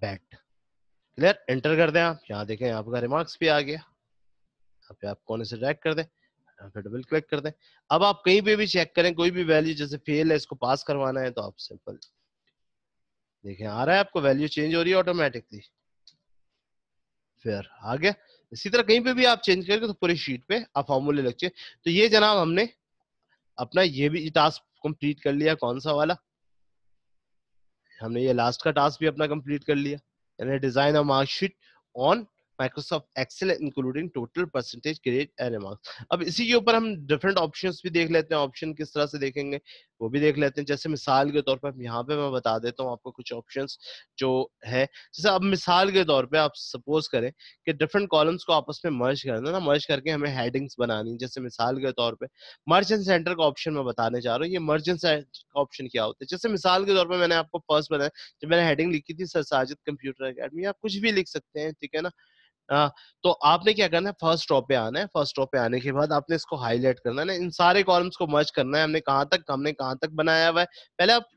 बैड क्लियर एंटर कर दें आप यहाँ देखें आपका रिमार्क्स भी आ गया यहाँ पे आप कौन से ड्रैक कर दें यहाँ डबल क्लिक कर दें अब आप कहीं पे भी चेक करें कोई भी वैल्यू जैसे फेल है इसको पास करवाना है तो आप सिंपल देखें आ रहा है आपको वैल्यू चेंज हो रही है ऑटोमेटिकली फिर आ गया इसी तरह कहीं पे भी आप चेंज करेंगे तो पूरी शीट पे आप फॉर्मूले लग तो ये जनाब हमने अपना ये भी टास्क कंप्लीट कर लिया कौन सा वाला हमने ये लास्ट का टास्क भी अपना कंप्लीट कर लिया यानी design a marksheet on Microsoft Excel including total percentage create an अब इसी के ऊपर हम डिफरेंट ऑप्शंस भी देख लेते हैं ऑप्शन किस तरह से देखेंगे वो भी देख लेते हैं जैसे मिसाल के तौर पर यहाँ पे मैं बता देता हूँ आपको कुछ ऑप्शंस जो है जैसे अब मिसाल के तौर पे आप सपोज करें कि डिफरेंट कॉलम्स को आपस में मर्ज करना ना मर्ज करके हमें हेडिंग्स बनानी जैसे मिसाल के तौर पे मर्ज एंड सेंटर का ऑप्शन मैं बताने जा रहा हूँ ये मर्ज एंड सेंटर का ऑप्शन क्या होता है जैसे मिसाल के तौर पर मैंने आपको फर्स्ट बनाया जब मैंने हेडिंग लिखी थी सर साजिद कंप्यूटर अकेडमी आप कुछ भी लिख सकते हैं ठीक है ना हाँ, तो आपने क्या करना है फर्स्ट रो पे आना है फर्स्ट रो पे आने के बाद आपने इसको हाईलाइट करना है इन सारे कॉलम्स को मर्ज करना है हमने कहाँ तक हमने कहाँ तक बनाया हुआ है पहले आप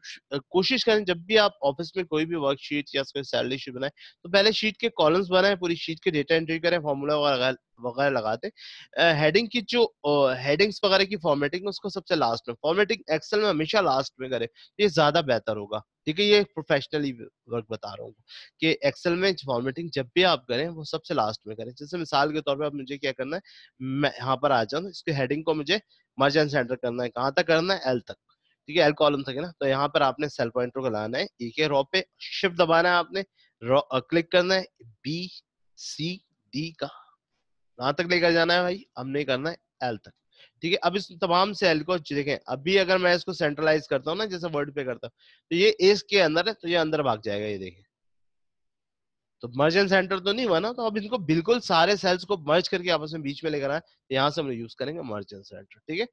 कोशिश करें जब भी आप ऑफिस में कोई भी वर्कशीट या कोई सैलरी शीट बनाए तो पहले शीट के कॉलम्स बनाए पूरी शीट के डेटा एंट्री करें फॉर्मूला वगैरह वगैरह लगाते हेडिंग की जो हेडिंग्स वगैरह की फॉर्मेटिंग उसको सबसे लास्ट में फॉर्मेटिंग एक्सेल में हमेशा लास्ट में करें तो ये ज्यादा बेहतर होगा ठीक है ये प्रोफेशनली वर्क बता रहा हूँ कि एक्सेल में फॉर्मेटिंग जब भी आप करें वो सबसे लास्ट में करें जैसे मिसाल के तौर पर आप मुझे क्या करना है मैं यहाँ पर आ जाऊँ इसके हेडिंग को मुझे मर्जन सेंटर करना है कहाँ तक करना है एल तक ठीक है एल कॉलम तक है ना तो यहाँ पर आपने सेल पॉइंटर को लाना है ई के रॉ पे शिफ्ट दबाना है आपने क्लिक करना है बी सी डी का कहाँ तक लेकर जाना है भाई हमने करना है एल तक ठीक है अब इस तमाम सेल को देखें अभी अगर मैं इसको सेंट्रलाइज करता हूँ ना जैसे वर्ड पे करता हूँ तो ये एस के अंदर है तो ये अंदर भाग जाएगा ये देखें तो मर्जन सेंटर तो नहीं हुआ ना तो अब इनको बिल्कुल सारे सेल्स को मर्ज करके आपस में बीच में लेकर आए तो यहाँ से हम यूज करेंगे मर्जन सेंटर ठीक है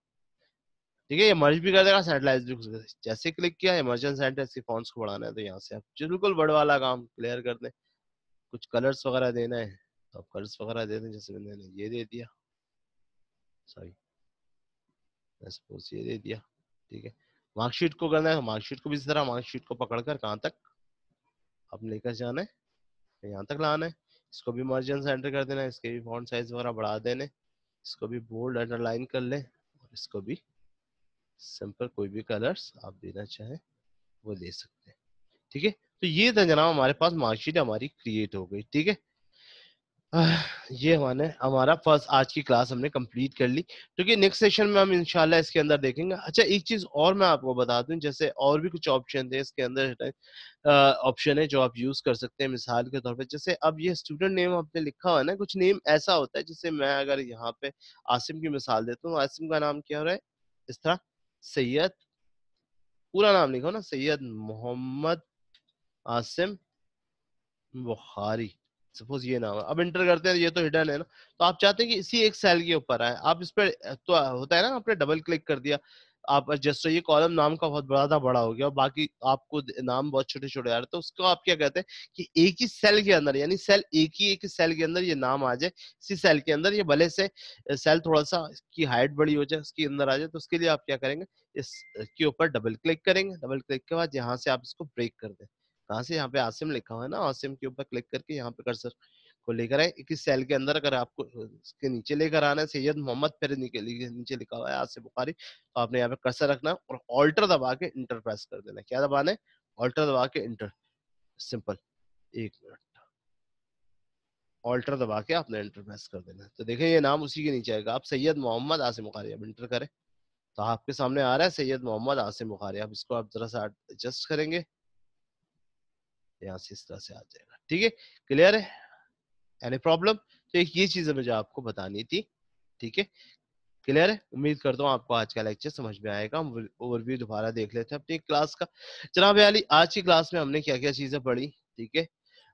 ठीक है ये मर्ज भी कर देगा सेंट्रलाइज भी कर जैसे क्लिक किया इमर्जन सेंटर इसके फॉन्ट्स को बढ़ाना है तो यहाँ से आप बिल्कुल बड़ वाला काम क्लियर कर दें कुछ कलर्स वगैरह देना है तो आप कलर्स वगैरह दे दें जैसे मैंने ये दे दिया सॉरी सपोज ये दे दिया ठीक है मार्कशीट को करना है मार्कशीट को भी इस तरह मार्कशीट को पकड़कर कहाँ तक अब लेकर जाना है यहाँ तक लाना है इसको भी मार्जिन से एंटर कर देना है इसके भी फॉन्ट साइज वगैरह बढ़ा देने इसको भी बोल्ड अंडरलाइन कर ले और इसको भी सिंपल कोई भी कलर्स आप देना चाहें वो दे सकते हैं ठीक है तो ये था जनाब हमारे पास मार्कशीट हमारी क्रिएट हो गई ठीक है ये हमारे हमारा फर्स्ट आज की क्लास हमने कंप्लीट कर ली क्योंकि तो नेक्स्ट सेशन में हम इंशाल्लाह इसके अंदर देखेंगे अच्छा एक चीज और मैं आपको बता दूं जैसे और भी कुछ ऑप्शन है इसके अंदर ऑप्शन है जो आप यूज कर सकते हैं मिसाल के तौर पे जैसे अब ये स्टूडेंट नेम आपने लिखा हुआ है ना कुछ नेम ऐसा होता है जैसे मैं अगर यहाँ पे आसिम की मिसाल देता हूँ आसिम का नाम क्या हो रहा है इस तरह सैयद पूरा नाम लिखो ना सैयद मोहम्मद आसिम बुखारी सपोज ये ना हो अब इंटर करते हैं ये तो हिडन है ना तो आप चाहते हैं कि इसी एक सेल के ऊपर आए आप इस पर तो होता है ना आपने डबल क्लिक कर दिया आप जस्ट ये कॉलम नाम का बहुत बड़ा था बड़ा हो गया और बाकी आपको नाम बहुत छोटे छोटे आ रहे तो उसको आप क्या कहते हैं कि एक ही सेल के अंदर यानी सेल एक ही एक सेल के अंदर ये नाम आ जाए इसी सेल के अंदर ये भले से सेल थोड़ा सा इसकी हाइट बड़ी हो जाए उसके अंदर आ जाए तो उसके लिए आप क्या करेंगे इसके ऊपर डबल क्लिक करेंगे डबल क्लिक के बाद यहाँ से आप इसको ब्रेक कर दें कहाँ से यहाँ पे आसिम लिखा हुआ है ना आसिम के ऊपर क्लिक करके यहाँ पे कर्सर को लेकर आए इक्कीस सेल के अंदर अगर आपको इसके नीचे लेकर आना है सैयद मोहम्मद फेरनी के नीचे लिखा हुआ है आसिम बुखारी तो आपने यहाँ पे कर्सर रखना और ऑल्टर दबा के इंटर प्रेस कर देना क्या दबाना है ऑल्टर दबा के इंटर सिंपल एक मिनट ऑल्टर दबा के आपने इंटर प्रेस कर देना तो देखें ये नाम उसी के नीचे आएगा आप सैयद मोहम्मद आसिम बुखारी अब इंटर करें तो आपके सामने आ रहा है सैयद मोहम्मद आसिम बुखारी अब इसको आप जरा सा एडजस्ट करेंगे यहाँ से इस तरह से आ जाएगा ठीक है क्लियर है एनी प्रॉब्लम तो एक ये चीज़ मुझे आपको बतानी थी ठीक है क्लियर है उम्मीद करता हूँ आपको आज का लेक्चर समझ में आएगा हम ओवरव्यू दोबारा देख लेते हैं अपनी क्लास का जनाब अली आज की क्लास में हमने क्या क्या चीज़ें पढ़ी ठीक है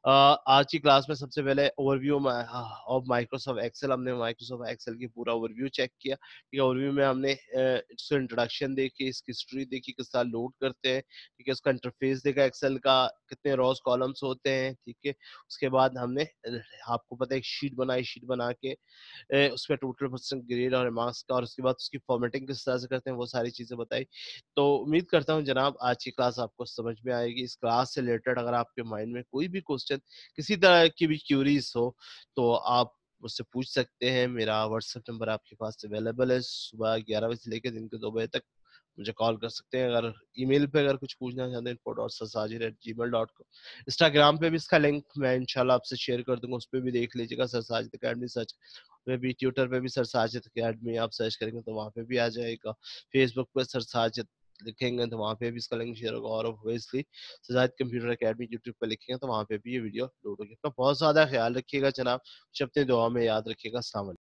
आज की क्लास में सबसे पहले ओवरव्यू ऑफ माइक्रोसॉफ्ट एक्सेल हमने माइक्रोसॉफ्ट एक्सेल की पूरा ओवरव्यू चेक किया ठीक है ओवरव्यू में हमने इसका इंट्रोडक्शन देखी इसकी हिस्ट्री देखी किस तरह लोड करते हैं ठीक है उसका इंटरफेस देखा एक्सेल का कितने रॉस कॉलम्स होते हैं ठीक है उसके बाद हमने आपको पता है एक शीट बनाई शीट बना के उसमें टोटल परसेंट ग्रेड और मार्क्स का और उसके बाद उसकी फॉर्मेटिंग किस तरह से करते हैं वो सारी चीज़ें बताई तो उम्मीद करता हूँ जनाब आज की क्लास आपको समझ में आएगी इस क्लास से रिलेटेड अगर आपके माइंड में कोई भी क्वेश्चन क्वेश्चन किसी तरह की भी क्यूरीज हो तो आप मुझसे पूछ सकते हैं मेरा व्हाट्सएप नंबर आपके पास अवेलेबल है सुबह ग्यारह बजे से लेकर दिन के दो बजे तक मुझे कॉल कर सकते हैं अगर ईमेल पे अगर कुछ पूछना चाहते हैं इनफो डॉट सरसाजिर at Gmail dot com Instagram पर भी इसका लिंक मैं इंशाल्लाह आपसे शेयर कर दूंगा उस पर भी देख लीजिएगा सरसाजिद अकेडमी सर्च पे भी ट्विटर पे भी सरसाजिद अकेडमी आप सर्च करेंगे तो वहाँ पे भी आ जाएगा फेसबुक पे सरसाजिद लिखेंगे तो वहाँ पे भी इसका लिंक शेयर होगा और obviously Sajjad Computer Academy YouTube पर लिखेंगे तो वहाँ पे भी ये वीडियो अपलोड होगी अपना बहुत ज़्यादा ख्याल रखिएगा जनाब शब्द दुआ में याद रखिएगा सामने